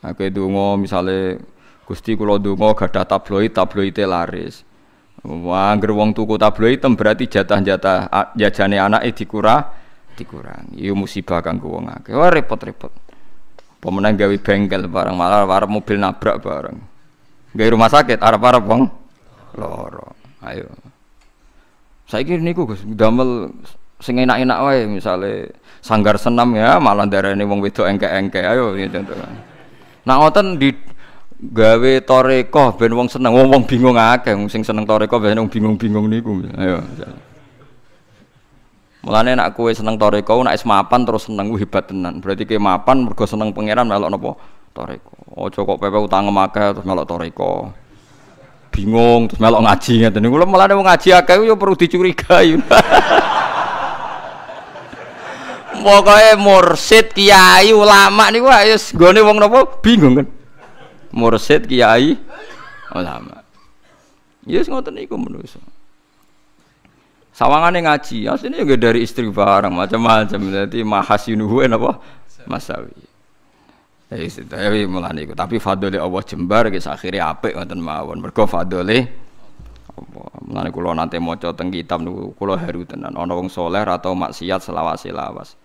Aku itu ngomong misalnya Gusti dongo gak ada tabloid, tabloid laris. Wah, gerwong wong tuku tabloid tem berarti jatah-jatah jajane anake dikurang dikurang. Yo musibah kanggo wong akeh. Wah repot-repot pemenang gawe bengkel bareng malah war mobil nabrak bareng gawe rumah sakit arep-arep bang, loro ayo kira niku Gus damel sing enak-enak wae misalnya, sanggar senam ya malah ini wong wedok engke-engke ayo tuh. nah ngoten di gawe toriko, ben wong seneng wong wong bingung akeh sing seneng toriko, ben wong bingung-bingung niku ayo misalnya. Mulane nak kue seneng toreko, nak es mapan terus seneng gue hebat tenan. Berarti ke mapan mergo seneng pangeran melok nopo toreko. Oh cocok pepe utang makai terus melok toreko. Bingung terus melok ngaji ngeten. Kulo malah mau ngaji akeh yo perlu dicurigai. Pokoknya mursid, kiai, ulama nih wah gue gone wong nopo bingung kan. Mursid, kiai, ulama. Yes ya ngoten iku menungso. Sawangannya ngaji, aslinya juga dari istri barang macam-macam. Jadi mahasinuhu apa? Masawi. Eh, tapi mulane iku. Tapi fadli Allah jembar guys akhire apik ngoten mawon. Mergo fadli. Allah. Mulane nanti nate maca teng kitab niku kulo haru tenan ono wong saleh atau maksiat selawas-selawas.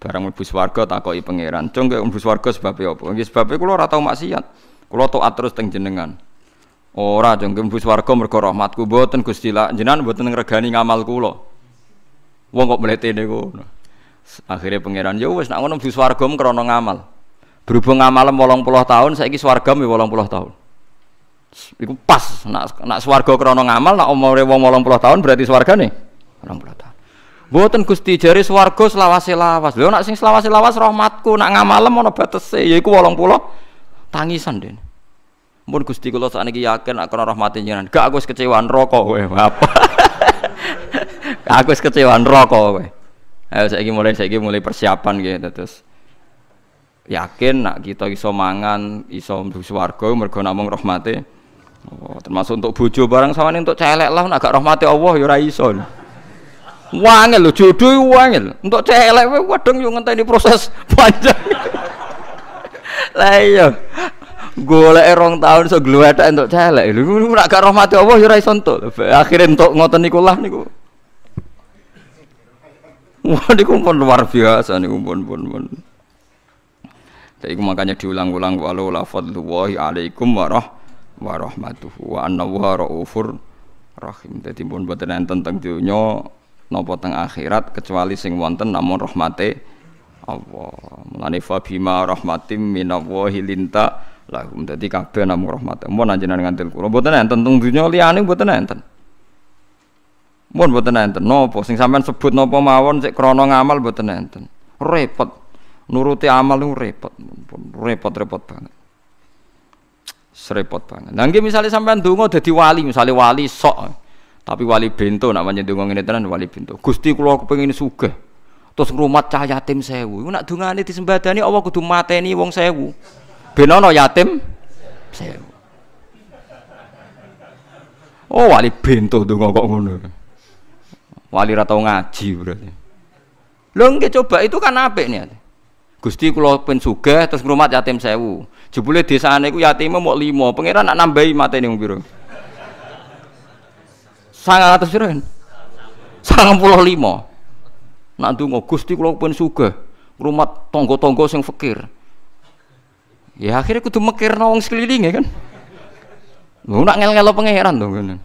Barang mlebu swarga takoki pangeran, "Cung kowe mlebu warga sebabnya apa?" Sebabnya sebabe kula maksiat. kulo taat terus teng jenengan. Ora jeng mlebu swarga mergo rahmatku mboten Gusti jinan jenengan mboten ngregani ngamal kula. Wong kok mlete niku. Akhirnya pangeran ya wis nak ngono mlebu swarga krana ngamal. Berhubung ngamalem 80 tahun saiki swarga mi 80 tahun. Iku pas nak nak swarga krana ngamal nak umure wong 80 tahun berarti swargane 80 tahun. Boten Gusti jari swarga selawase lawas. Lho nak sing selawase lawas rahmatku, nak ngamal ana batese yaiku 80 tangisan dene. Mun Gusti kula sakniki yakin nak kena rahmatin jenengan. Gak aku wis kecewaan rokok kowe, apa? aku wis kecewaan rokok kowe. Ayo saiki mulai saiki mulai persiapan gitu terus. Yakin nak kita iso mangan, iso mlebu swarga mergo namung rahmate. Oh, termasuk untuk bojo barang samane untuk celek lah nak gak rahmati Allah ya ora iso. Wangel lho jodoh wangel. Untuk celek wae wadeng yo ngenteni proses panjang. Lah iya golek erong tahun so gluwethek entuk celek. lu nek gak rahmati Allah ya ora iso entuk. Akhire entuk ngoten niku lah niku. Wah niku pun luar biasa niku pun pun pun. Jadi makanya diulang-ulang walau la fadlullahi alaikum warah warahmatuhu wa anna wa raufur rahim. Jadi pun buat yang tentang dunia nopo teng akhirat kecuali sing wonten namun rahmate Allah. Mulane fa bima rahmatim minallahi lintah lakum dadi kabeh namung rahmat mun anjenengan ngantil kula mboten enten teng dunya liyane mboten enten mun mboten enten napa sing sampean sebut napa mawon sik krana ngamal mboten enten repot nuruti amal niku repot repot-repot banget serepot banget. Nah, misalnya sampean donga dadi wali, misalnya wali sok, tapi wali bento nak panjenengan donga ngene tenan wali bento. Gusti kula kepengin sugih. Terus ngrumat cah yatim 1000. Iku nak dungane disembadani Allah kudu mateni wong sewu ben no yatim sewu Oh wali bento donga kok ngono. Wali ra ngaji berarti. Lo nggih coba itu kan ape nih? Gusti kula pen sugih terus ngrumat yatim sewu. Jebule desane iku yatime mok 5. Pangeran nak nambahi matene wong pira? sangat pira? limo. Nak ndonga Gusti kula pen sugih ngrumat tonggo tangga sing fakir. Ya akhirnya kudu mikir nawang sekeliling ya kan. Lu nak ngel ngelo pangeran dong kan.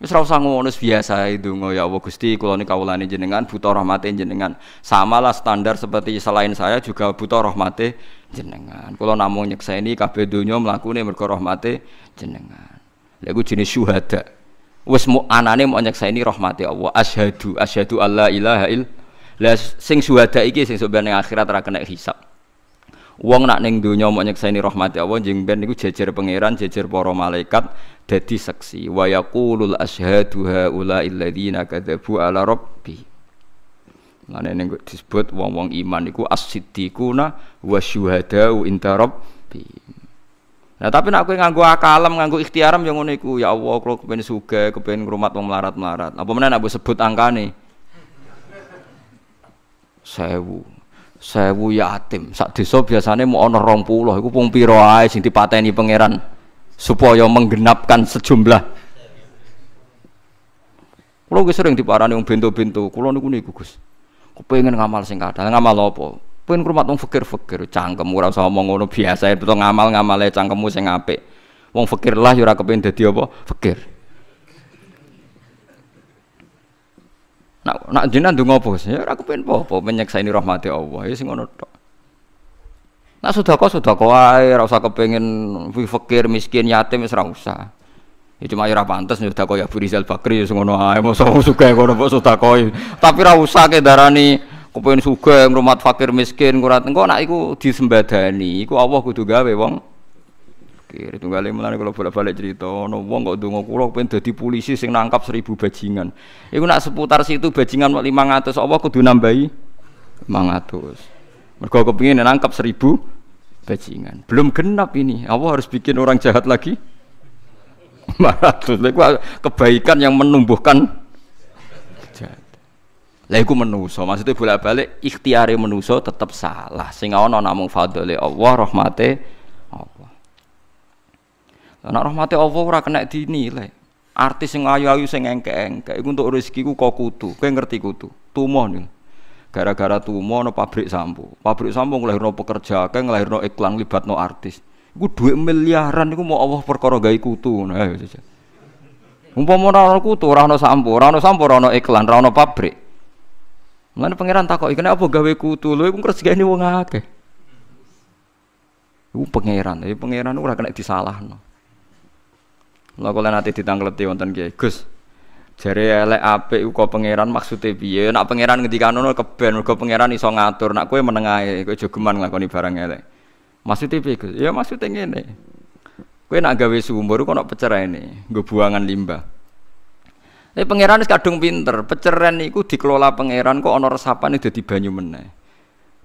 Wis ra usah ngono biasa itu ya Allah Gusti kula niku kawulane jenengan buta rahmate jenengan. Samalah standar seperti selain saya juga buta rahmate jenengan. Kula namung nyekseni kabeh donya mlakune mergo rahmate jenengan. Lha iku jenis syuhada. Wis mu anane mau nyekseni rahmate Allah. Asyhadu asyhadu alla ilaha il. Lah sing syuhada iki sing sampeyan akhirat ora kena hisab. Wong nak ning donya mau nyekseni rahmati Allah jeng ben niku jejer pangeran, jejer para malaikat dadi saksi. Wa yaqulul asyhadu haula alladziina kadzabu ala rabbi. Lane ning disebut wong-wong iman niku as-siddiquna wasyuhadau inta rabbi. Nah tapi nak aku nganggu akalem, nganggu ikhtiaram yang ngono iku, ya Allah kalau kepengen sugih, kepengen ngrumat wong melarat-melarat. Apa mana nak sebut angkane? Sewu sewu yatim sak desa biasanya mau ana 20 iku pung pira ae sing dipateni pangeran supaya menggenapkan sejumlah Kulo ge sering diparani wong bento-bento, kulo niku niku Gus. Kepengin ngamal sing kadal, ngamal apa? Pengen rumah wong fikir-fikir, cangkem ora usah omong ngono biasa, itu ngamal ngamale cangkemmu sing apik. Wong fikir lah ya ora kepengin dadi apa? Fikir. Nak nak jenengan ndonga apa? Ya aku pengen apa-apa menyeksaini rahmate Allah. Ya sing ngono tok. Nak sedekah sedekah ae, ora usah kepengin fakir miskin yatim wis ora usah. Ya cuma ya ora pantes sedekah ya Firizal Rizal Bakri ya ngono ae, mosok wong sugih ngono kok Tapi ora usah ke darani kepengin sugih ngrumat fakir miskin kurat engko nak iku disembadani, iku Allah kudu gawe wong fakir. Itu kali mulane kalau bolak-balik cerita ono wong kok ndonga kula pengen dadi polisi sing nangkap seribu bajingan. Iku nak seputar situ bajingan kok 500 apa kudu nambahi 500. Mergo kepengin nangkap seribu bajingan. Belum genap ini. Allah harus bikin orang jahat lagi. 400. Iku kebaikan yang menumbuhkan Lah iku menuso, maksudnya bolak-balik ikhtiare menuso tetap salah. Sing ana namung fadhole Allah rahmate Nak rahmati Allah ora kena dinilai. Artis sing ayu-ayu sing engke-engke iku entuk rezekiku kok kudu. Kowe ngerti kudu. Tumoh nih. Gara-gara tumoh no pabrik sampo. Pabrik sampo nglahirno pekerja, kowe nglahirno iklan libatno artis. Iku dhuwit miliaran iku mau Allah perkara gawe kutu. Nah, Umpama ora ana kutu, ora ana sampo, ora ana sampo, ora ana iklan, ora ana pabrik. Mulane pangeran takoki, apa? gawe kutu? Lho iku rezekine wong akeh." Iku pangeran, iki ya, pangeran ora kena disalahno. Lha kok nanti ditangkleti wonten nggih, Gus. Jare elek apik uko pangeran maksude piye? Nak pangeran ngendikan ngono keben mergo pangeran iso ngatur, nak kowe meneng ae, kowe jogeman nglakoni barang elek. Maksudnya piye, Gus? Ya maksude ngene. Kowe nak gawe sumur kok nak pecerene, nggo buangan limbah. Eh pangeran wis kadung pinter, peceren niku dikelola pangeran kok ana resapane dadi banyu meneh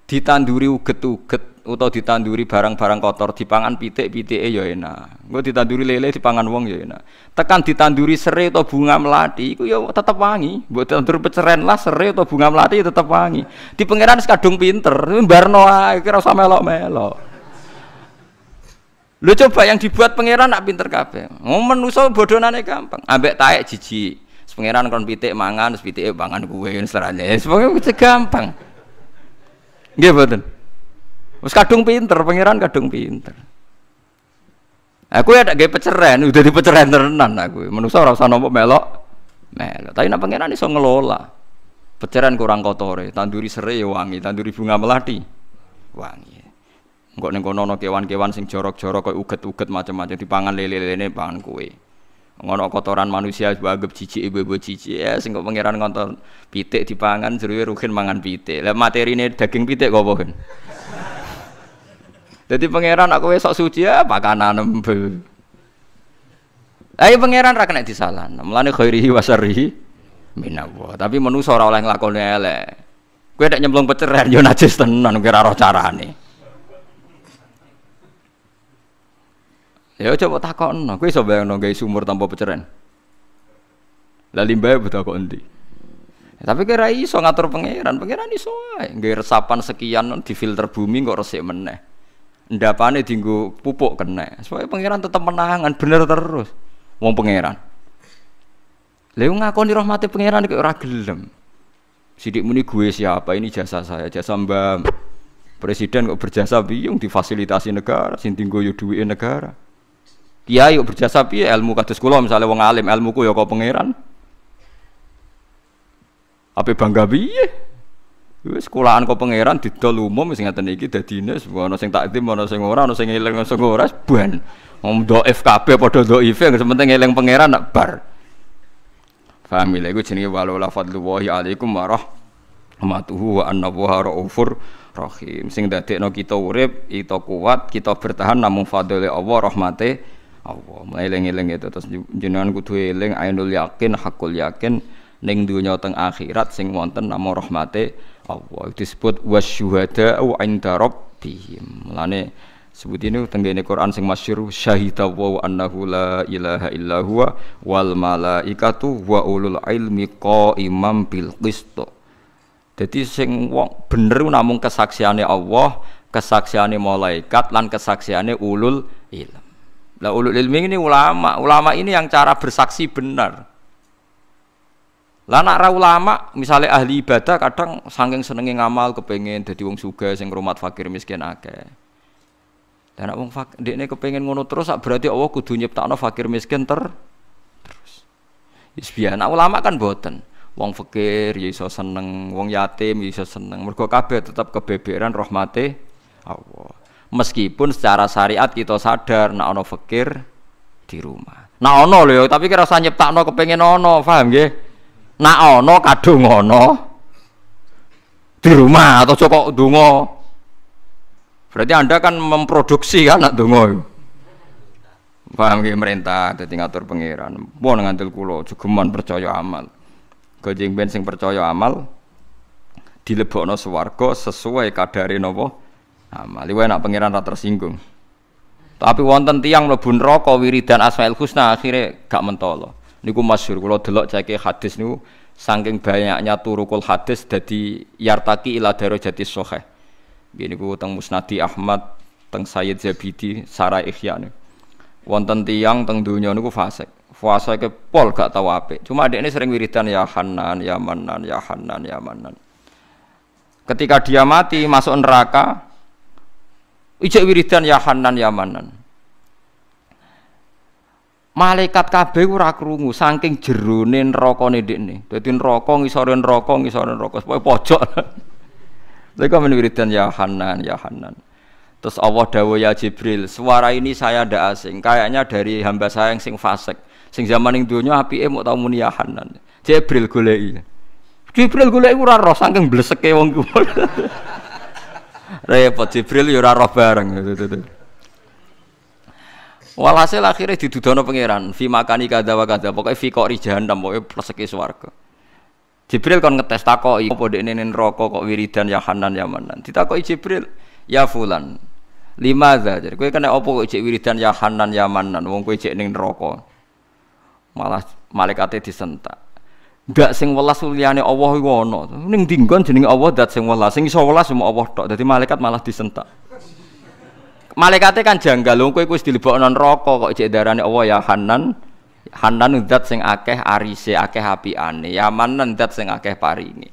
ditanduri uget-uget atau ditanduri barang-barang kotor dipangan pitik pitik ya enak. Engko ditanduri lele di pangan wong ya enak. Tekan ditanduri serai atau bunga melati iku ya tetap wangi. buat tandur peceren lah serai atau bunga melati ya tetap wangi. Di pangeran kadung pinter, barno ae kira usah melok-melok. Lu coba yang dibuat pangeran nak pinter kabe mau manusa bodonane gampang. Ambek taek jijik. Pangeran kon pitik mangan, terus pitike mangan kuwe, serane. Semoga gampang. Nggih mboten. Wis kadung pinter, pangeran kadung pinter. Aku ya tak peceren, udah dipeceren tenan aku. Manusa ora usah nopo melok. Melok. Tapi nek pangeran so ngelola. Peceran kurang kotor, tanduri serai ya wangi, tanduri bunga melati wangi. Enggak nengko nono kewan-kewan sing jorok-jorok kaya uget-uget macam-macam dipangan lele-lelene pangan kue ngono kotoran manusia anggap cici ibu-ibu cici ya singgok pangeran ngonton pitik dipangan jeruwe rukin mangan pitik lah materi ini daging pitik kok bohin jadi pangeran aku besok suci ya pakanan embel ayo ya, pangeran ra salan melani melani khairi wasari minawo tapi menu ora oleh le elek gue nyemplung peceran yo najis tenan kira roh Ya coba takon, kowe iso bayangno gawe sumur tanpa peceren. Lah limbahe butuh kok endi? Ya, tapi kira iso ngatur pangeran, pangeran iso ae. Nggawe resapan sekian di filter bumi kok resik meneh. Ndapane dienggo pupuk kena. Soale pangeran tetep menangan bener terus. Wong pangeran. Lha ngakoni rahmate pangeran kok ora gelem. Sidik muni gue siapa ini jasa saya, jasa Mbak. Presiden kok berjasa biung difasilitasi negara, sing tinggo yo negara. Kiai berjasa piye ilmu kados kula misalnya wong alim ilmuku ya kok pangeran. Apa bangga piye? Wis sekolahan kok pangeran didol umum sing ngaten iki dadine ana sing takdim ana sing ora ana sing eling ana sing ora ban. Wong dhaif kabeh padha IF sing penting eling pangeran nak bar. Fahmi lha ya? iku jenenge walola fadlullahi alaikum warahmatuhu wa buha raufur rahim. Sing dadekno kita urip, kita kuat, kita bertahan namung fadlile Allah rahmate Allah. eling eleng itu terus jenengan kudu eling ainul yakin hakul yakin ning dunya teng akhirat sing wonten namo rahmate Allah. Disebut wasyuhada au inda rabbihim. lane sebut ini tenggene Quran sing masyhur syahida wa annahu la ilaha illa huwa wal malaikatu wa ulul ilmi qaimam bil qist. Jadi sing wong bener namung kesaksiane Allah, kesaksiane malaikat lan kesaksiane ulul ilmi. Lah ulul ilmi ini ulama, ulama ini yang cara bersaksi benar. Lah nak ra ulama, misalnya ahli ibadah kadang saking senenge ngamal kepengen jadi wong suga sing ngrumat fakir miskin akeh. Dan nak wong fakir dekne kepengen ngono terus berarti Allah kudu nyiptakno fakir miskin ter terus. Wis nah, ulama kan boten. Wong fakir ya iso seneng, wong yatim ya iso seneng. Mergo kabeh tetap kebeberan rahmate Allah meskipun secara syariat kita sadar nak ono fakir di rumah nak ono loh tapi kira usah no kepengen ono paham gak nak ono kadung ono di rumah atau cokok dungo berarti anda kan memproduksi kan nak dungo paham gak merintah jadi ngatur pangeran buang ngantil kulo cukuman percaya amal kejeng bensin percaya amal dilebokno swarga sesuai kadare napa amal liwe nak pangeran ra tersinggung tapi wonten tiang mlebu neraka wiridan asmaul husna akhirnya gak mentolo niku masyhur kula delok cakai hadis niku saking banyaknya turukul hadis dadi yartaki ila darajati sahih gini ku teng Musnadi Ahmad teng Sayyid Zabidi Sarai Ikhya niku wonten tiang teng donya niku fasik Fasik ke pol gak tahu ape. cuma adik ini sering wiridan ya Hanan ya Manan ya Hanan ya Manan ketika dia mati masuk neraka Ijek wiridan ya Hanan ya Manan. Malaikat kabeh ora krungu saking jerone nerakane dekne. Dadi neraka ngisore neraka ngisore neraka supaya pojok. Mereka wiridan ya Hanan ya Hanan. Terus Allah dawuh ya Jibril, suara ini saya ndak asing, kayaknya dari hamba saya yang sing fasik. Sing zaman ning donya apike mau tau muni ya Hanan. Jibril goleki. Jibril goleki ora roh saking bleseke wong kuwi. repot Jibril yura ya roh bareng Walhasil akhirnya didudono pangeran, fi makani kada wa kada, pokoknya fi kok rijahan dan pokoknya pleseki warga. Jibril kan ngetes takoki, apa dekne nen roko kok wiridan ya Hanan ya Manan. Ditakoki Jibril, ya fulan. aja Jadi kue kena opo kok cek wiridan ya Hanan ya Manan, wong kue cek ning rokok Malah malaikatnya e disentak. Gak sing welas liyane Allah iku ana. Ning dinggon jenenge Allah dat sing welas. Sing iso welas cuma Allah tok. Dadi malaikat malah disentak. Malaikate kan janggal lho kowe wis dilebokno neraka kok cek darane Allah ya Hanan. Hanan dat sing akeh arise, akeh apiane. Ya Manan dat sing akeh paringe.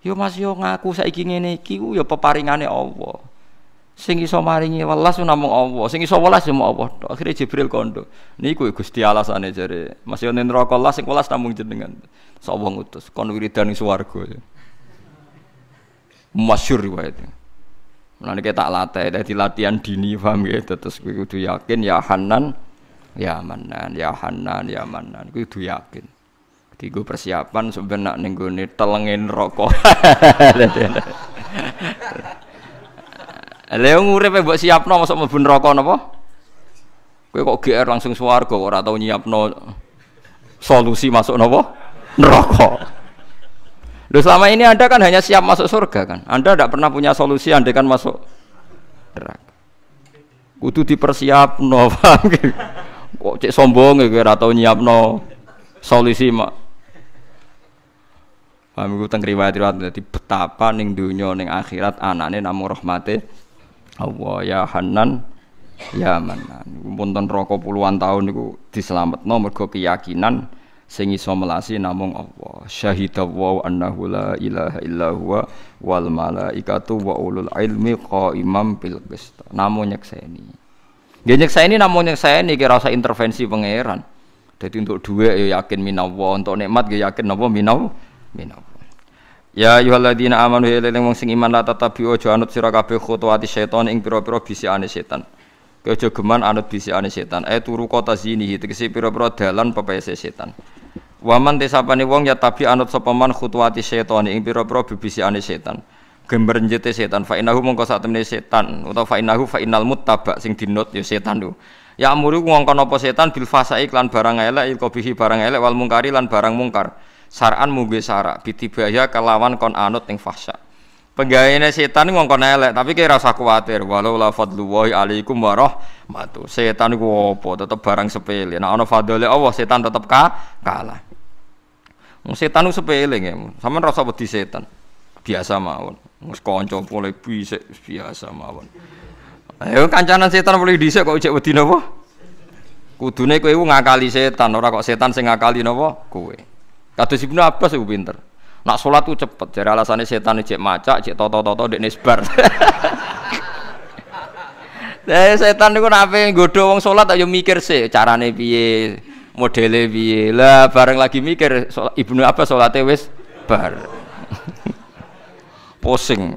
Yo Mas yo ngaku saiki ngene iki ku yo peparingane Allah sing iso maringi welas namung Allah sing iso welas ya mung Allah Akhire Jibril kondo niku ya Gusti alasane jare masih yo neraka las sing welas namung jenengan Sapa wong utus kon wiridan ing swarga ya. masyhur riwayatnya Mulane tak latih, dadi latihan dini paham ya terus kuwi kudu yakin ya Hanan ya Manan ya Hanan ya Manan kuwi kudu yakin. Tiga persiapan sebenarnya nenggoni telengin rokok. Lha ngurip mbok siapno mosok mlebu neraka napa? Kowe kok GR langsung swarga ora tau nyiapno solusi masuk napa? Neraka. Loh selama ini Anda kan hanya siap masuk surga kan. Anda tidak pernah punya solusi Anda kan masuk neraka. Kudu dipersiapno, paham Kok cek sombong ya ora tau nyiapno solusi mak. Paham iku teng riwayat-riwayat betapa ning dunia ning akhirat anane namu rahmate Allah ya Hanan ya Manan. Punten rokok puluhan tahun niku dislametno mergo keyakinan sing iso melasi namung Allah. Syahidallahu annahu la ilaha illa huwa wal malaikatu wa ulul ilmi qaimam bil qist. Namung nyekseni. Nggih nyekseni namung nyekseni kira rasa intervensi pangeran. Jadi untuk dua ya yakin minallah, untuk nikmat ya yakin napa minaw, minaw. Ya yuhalladina amanu ya leleng wong sing iman la tatabi ojo anut sira kabeh khutuwati setan ing pira-pira bisikane setan. Kejo geman anut bisikane setan. Eh turu kota zini tegese pira-pira dalan pepese setan. Waman tesapane wong ya tabi anut sapa man khutuwati setan ing pira-pira bisikane setan. Gember njete setan fa inahu mongko sak temene setan utawa fa inahu fa innal muttaba sing dinut ya setan lho. Ya amuru ngongkon apa setan bil fasai iklan barang elek il barang elek wal mungkari lan barang mungkar saran mugi sarak bitibaya kelawan kon anut ning fahsya penggaweane setan wong kon elek tapi kira usah kuwatir walau la wa alaikum rahmatu setan ku opo tetep barang sepele nek nah, ana fadlile Allah setan tetep ka kalah Wong setan ku sepele nggih sampean rasa wedi setan biasa mawon wis kanca boleh bisik biasa mawon ayo kancanan setan boleh dhisik kok ijek wedi napa kudune kowe ngakali setan ora kok setan sing ngakali napa kowe si Ibnu Abbas iku pinter. Nak sholat tuh cepet, jadi alasannya setan cek maca, cek toto toto dek nisbar. Jadi ya setan itu nape godo wong sholat ayo ya mikir sih carane piye, modele piye. Lah bareng lagi mikir sholat, ibnu apa sholatnya wes bar. posing.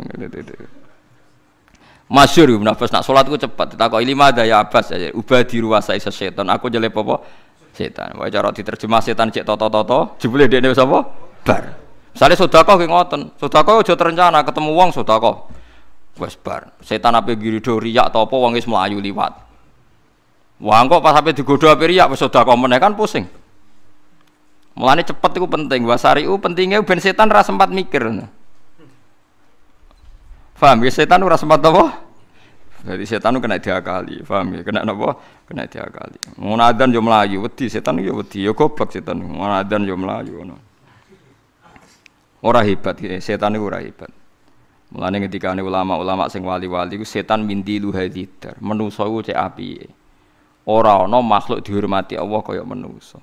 Masyur ibnu Abbas nak sholat cepat. Tak kok lima ya Abbas aja. Ubah di ruasa setan. Aku jelek popo setan. Wah cara diterjemah setan cek toto-toto, jebule dia nih apa? Bar. sudah sedekah ki ngoten. kau jauh terencana ketemu uang sudah kau, Wes bar. Setan ape giri riak topo apa wong wis ayu liwat. Wah kok pas ape digoda ape riak wes sudah meneh menekan pusing. Mulane cepet itu penting. Wasariu pentingnya ben setan rasa sempat mikir. Faham, ya setan ora sempat apa? Jadi setan kena diakali, faham ya? Kena apa? kena diakali. Mau nadan yo melayu, wedi setan yo wedi, yo goblok setan. Mau nadan yo melayu ngono. Ora hebat eh, setan itu orang hebat. Mulane ketika ulama-ulama sing wali-wali setan mindi luhadidar, menungso iku cek api. Ora no makhluk dihormati Allah koyok menungso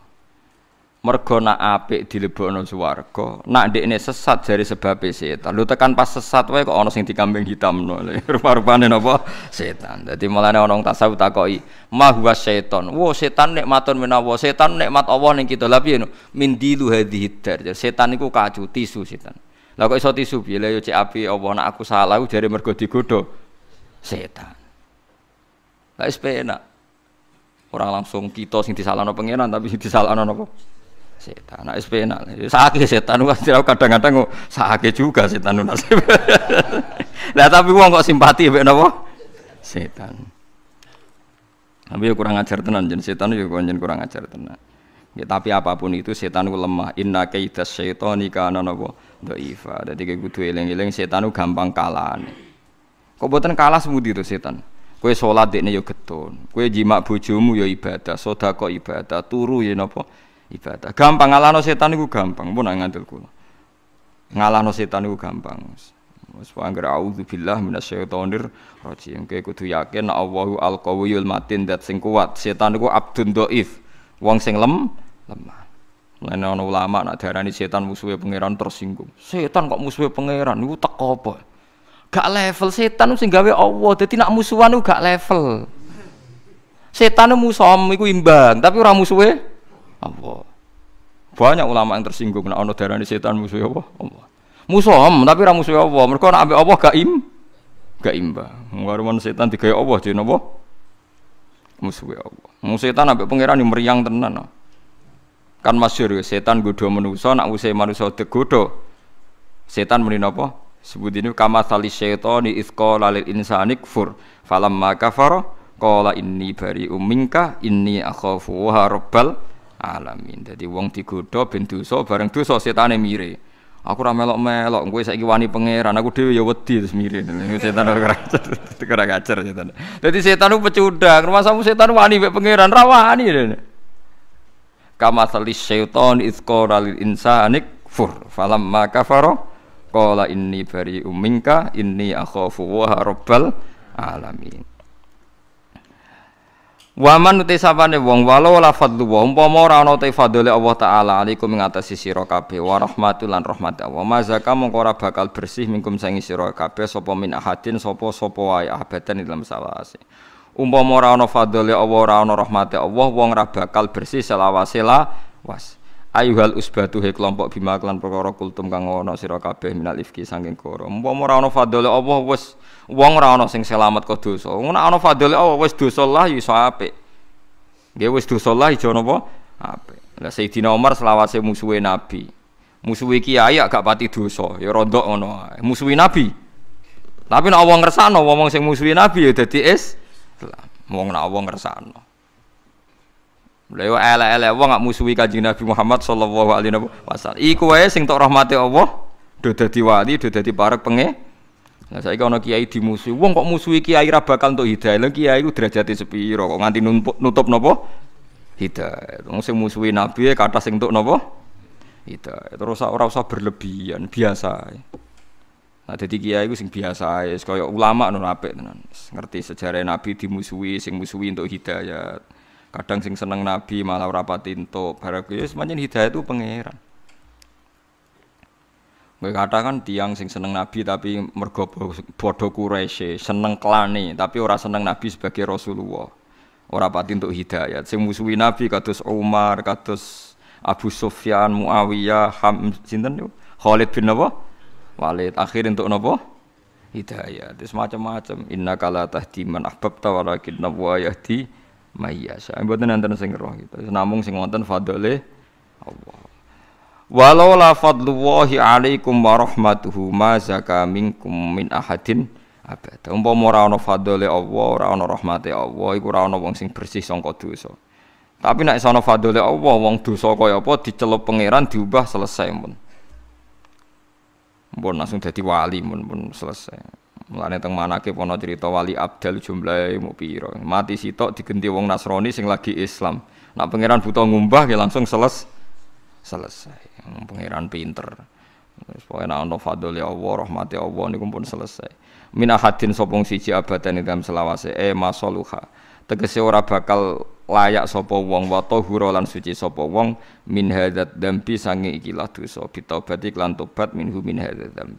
mergo nak apik dilebokno swarga nak ndekne sesat jari sebab setan lu tekan pas sesat wae kok ana sing dikambing hitam no rupa-rupane napa setan dadi mulane ana wong tasawuf takoki mahwa setan wo setan nikmatun menawa setan nikmat Allah ning kita lha piye no dilu hadhihi dar setan niku kacu tisu setan lha kok iso tisu piye lha yo cek api apa oh, nak aku salah jari mergo digodho setan lha wis enak orang langsung kita sing disalahno pangeran tapi disalahno napa setan nah SP nak sakit setan wah kadang-kadang kok sakit juga setan nasib lah tapi uang kok simpati ya napa setan tapi ya kurang ajar tenan jen setan yo ya jen kurang ajar tenan ya, tapi apapun itu setan itu lemah inna kaidas setan kana napa doiva ada tiga kudu eling-eling setan itu gampang kalah nih kok buatan kalah semudi tuh setan Kue sholat nih yo ya keton kue jimak bujumu yo ibadah, sodako ibadah, turu ya nopo ibadah. Gampang ngalahno setan itu gampang, pun ngantil kula. Ngalahno setan itu gampang. Wis anggere auzubillah minasyaitonir rajim. Kowe kudu yakin Allahu al-qawiyul matin dat sing kuat. Setan niku abdun dhaif, wong sing lem lemah. Mulane ana ulama nak diarani setan musuhe pangeran tersinggung. Setan kok musuhe pangeran niku teko apa? Gak level setan sing gawe Allah. Dadi nak musuhan gak level. Setan musom iku imbang, tapi ora musuhe Allah. Banyak ulama yang tersinggung nek ana darani setan musuh Allah. Allah. Musuham tapi ra musuh Allah. Mergo nek ambek Allah gak im gak imba, Ngaruman setan digawe Allah jeneng apa? Musuh Allah. Musuh setan ambek pangeran meriang tenan. Kan masyhur setan godho manusa nek usai manusa digodho setan muni napa? Sebut ini kama tali di isko lalil insani kfur maka faro, kola ini bari umingka ini akhafu harobal alamin. Jadi wong digodha ben dosa bareng dosa setane mire. Aku ora melok-melok, kowe saiki wani pangeran, aku dhewe ya wedi terus mire. Setan ora kacer, ora kacer setan. Dadi setan ku pecundang, rumasamu setan wani mek pangeran ra wani. Kama salis syaiton izqara lil insani fur falamma kafara qala inni bari'um minka inni akhafu wa rabbal alamin. Waman uti sapane wong walau la fadlu wa umpama ora ana te fadhole Allah taala alaikum ing atase sira kabeh wa rahmatul lan rahmat Allah. Mazaka mongko ora bakal bersih mingkum sangi sira kabeh sapa min ahadin sapa-sapa wae abadan dalam sawase. Umpama ora ana fadhole Allah ora ana Allah wong ora bakal bersih selawase la was ayuhal usbatu he kelompok bima klan perkara kultum kang ana sira kabeh minal ifki saking koro umpama ora ana fadhole apa wis wong ora sing selamat kok dosa ngono ana fadhole apa wis dosa lah ya iso apik nggih wis dosa lah iso napa apik lah Sayyidina Umar selawase musuhe nabi musuhi kiai ya gak pati dosa ya rondok ngono musuhi nabi tapi nek wong resano. wong sing musuhi nabi ya dadi Islam wong nek wong resano. Lewa ala ala wong gak musuhi kaji Nabi Muhammad sallallahu alaihi wasallam. Iku aja sing tak rahmati Allah do dadi wali, do dadi parek penge. Nah saya kalau kiai dimusuhi. Wong kok musuhi kiai ra untuk hidayah. lagi kiai ku derajate sepiro kok nganti nutup nopo Hidayah. Wong sing musuhi nabi e kata sing untuk nopo Hidayah. Terus orang usah berlebihan, biasa. Nah, jadi kiai itu sing biasa ya, kaya ulama nu Ngerti sejarah Nabi dimusuhi, sing musuhi untuk hidayah kadang sing seneng nabi malah rapat pati barang kuwi semuanya hidayah itu pangeran Gue kata kan tiang sing seneng Nabi tapi mergo bodoh kureshe seneng klane tapi ora seneng Nabi sebagai Rasulullah. Ora pati untuk hidayat. Sing musuhi Nabi kados Umar, kados Abu Sufyan, Muawiyah, Ham sinten yo? Khalid bin apa? Walid. Akhir untuk napa? Hidayat. Terus macam-macam. Inna kalatah tahdi man ahbabta walakin nawa yahdi mayyasa. Mboten nanten sing roh gitu. Namung sing wonten fadole Allah. Walau la fadlullahi alaikum wa rahmatuhu ma zaka minkum min ahadin abada. Umpama ora ana fadole Allah, ora ana rahmate Allah, iku ora ana wong sing bersih saka dosa. Tapi nek ana fadole Allah, wong dosa kaya apa dicelup pangeran diubah selesai mun bon langsung jadi wali mun pun selesai. Mulane teng manake ana cerita wali Abdal jumlahe mu pira. Mati sitok digenti wong Nasrani sing lagi Islam. Nak pangeran buta ngumbah ya langsung seles selesai. Pangeran pinter. Wis pokoke nek ana ya Allah, rahmate Allah niku pun selesai. Min ahadin sopong siji abadan ing dalam selawase e eh, masoluha tegese ora bakal layak sapa wong wa tahura lan suci sapa wong min hadzat dambi sange ikilah dosa bitobati lan tobat minhu min hadzat dambi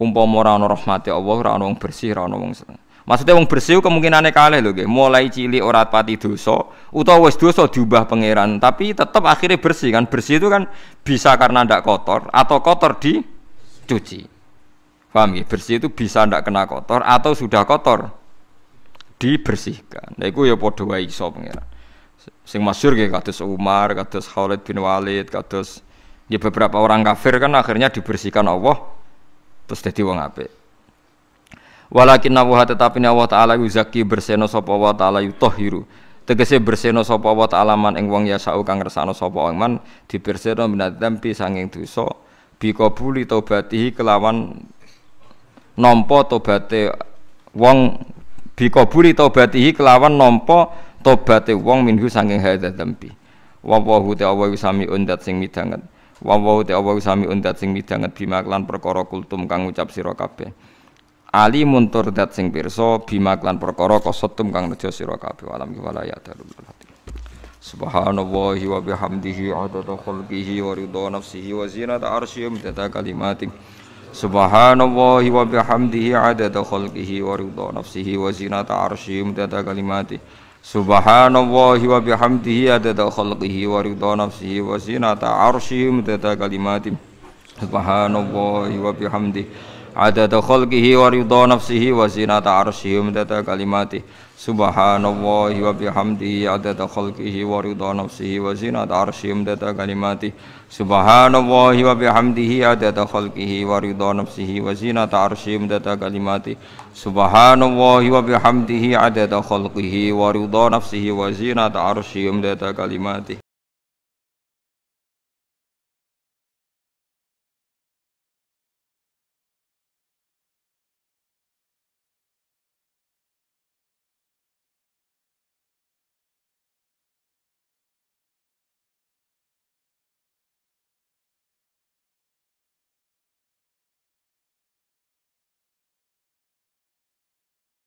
umpama ora ana rahmate Allah ora ana wong bersih ora ana wong Maksudnya wong bersih kemungkinane kalih lho nggih, mulai cilik ora pati dosa utawa wis dosa diubah pangeran, tapi tetap akhirnya bersih kan. Bersih itu kan bisa karena ndak kotor atau kotor di Paham ya? Bersih itu bisa ndak kena kotor atau sudah kotor dibersihkan. Nah itu ya podo wae iso pengiran. Sing masyur ge kados Umar, kados Khalid bin Walid, kados ya beberapa orang kafir kan akhirnya dibersihkan Allah terus jadi wong apik. Walakin Allah tetapi Allah taala yuzaki berseno sapa wa taala yutohiru. Tegese berseno sapa wa taala man ing wong yasau kang resano sapa wong man dibersihno minadzambi sanging dosa biqabuli tobatihi kelawan nampa tobate wong bikabuli taubatihi kelawan nampa tobaté wong minhu saking haidz dzambi wallahu ta'ala wa sami undat sing midanget wallahu ta'ala wa sami undat sing midanget bima lan perkara kultum kang ucap sira kabeh ali muntur dat sing pirsa bima lan perkara kosotum kang nejo sira kabeh alam Subhanallahi wa bihamdihi adada khalqihi wa ridha nafsihi wa zinat arsyim. mitata kalimatih Subhanallah wa bihamdihi adada khalqihi wa ridha nafsihi wa zinata arshi umdada kalimati Subhanallah wa bihamdihi adada khalqihi wa ridha nafsihi wa zinata arshi umdada kalimati Subhanallah wa bihamdihi adada khalqihi wa ridha nafsihi wa zinata arshi umdada kalimati Subhanallah wa bihamdihi adada khalqihi wa ridha nafsihi wa zinata arshi umdada kalimati Subhanallah wa bihamdihi adada khalqihi wa ridha nafsihi wa zinata arshi mudada kalimati Subhanallah wa bihamdihi adada khalqihi wa ridha nafsihi wa zinata arshi mudada kalimati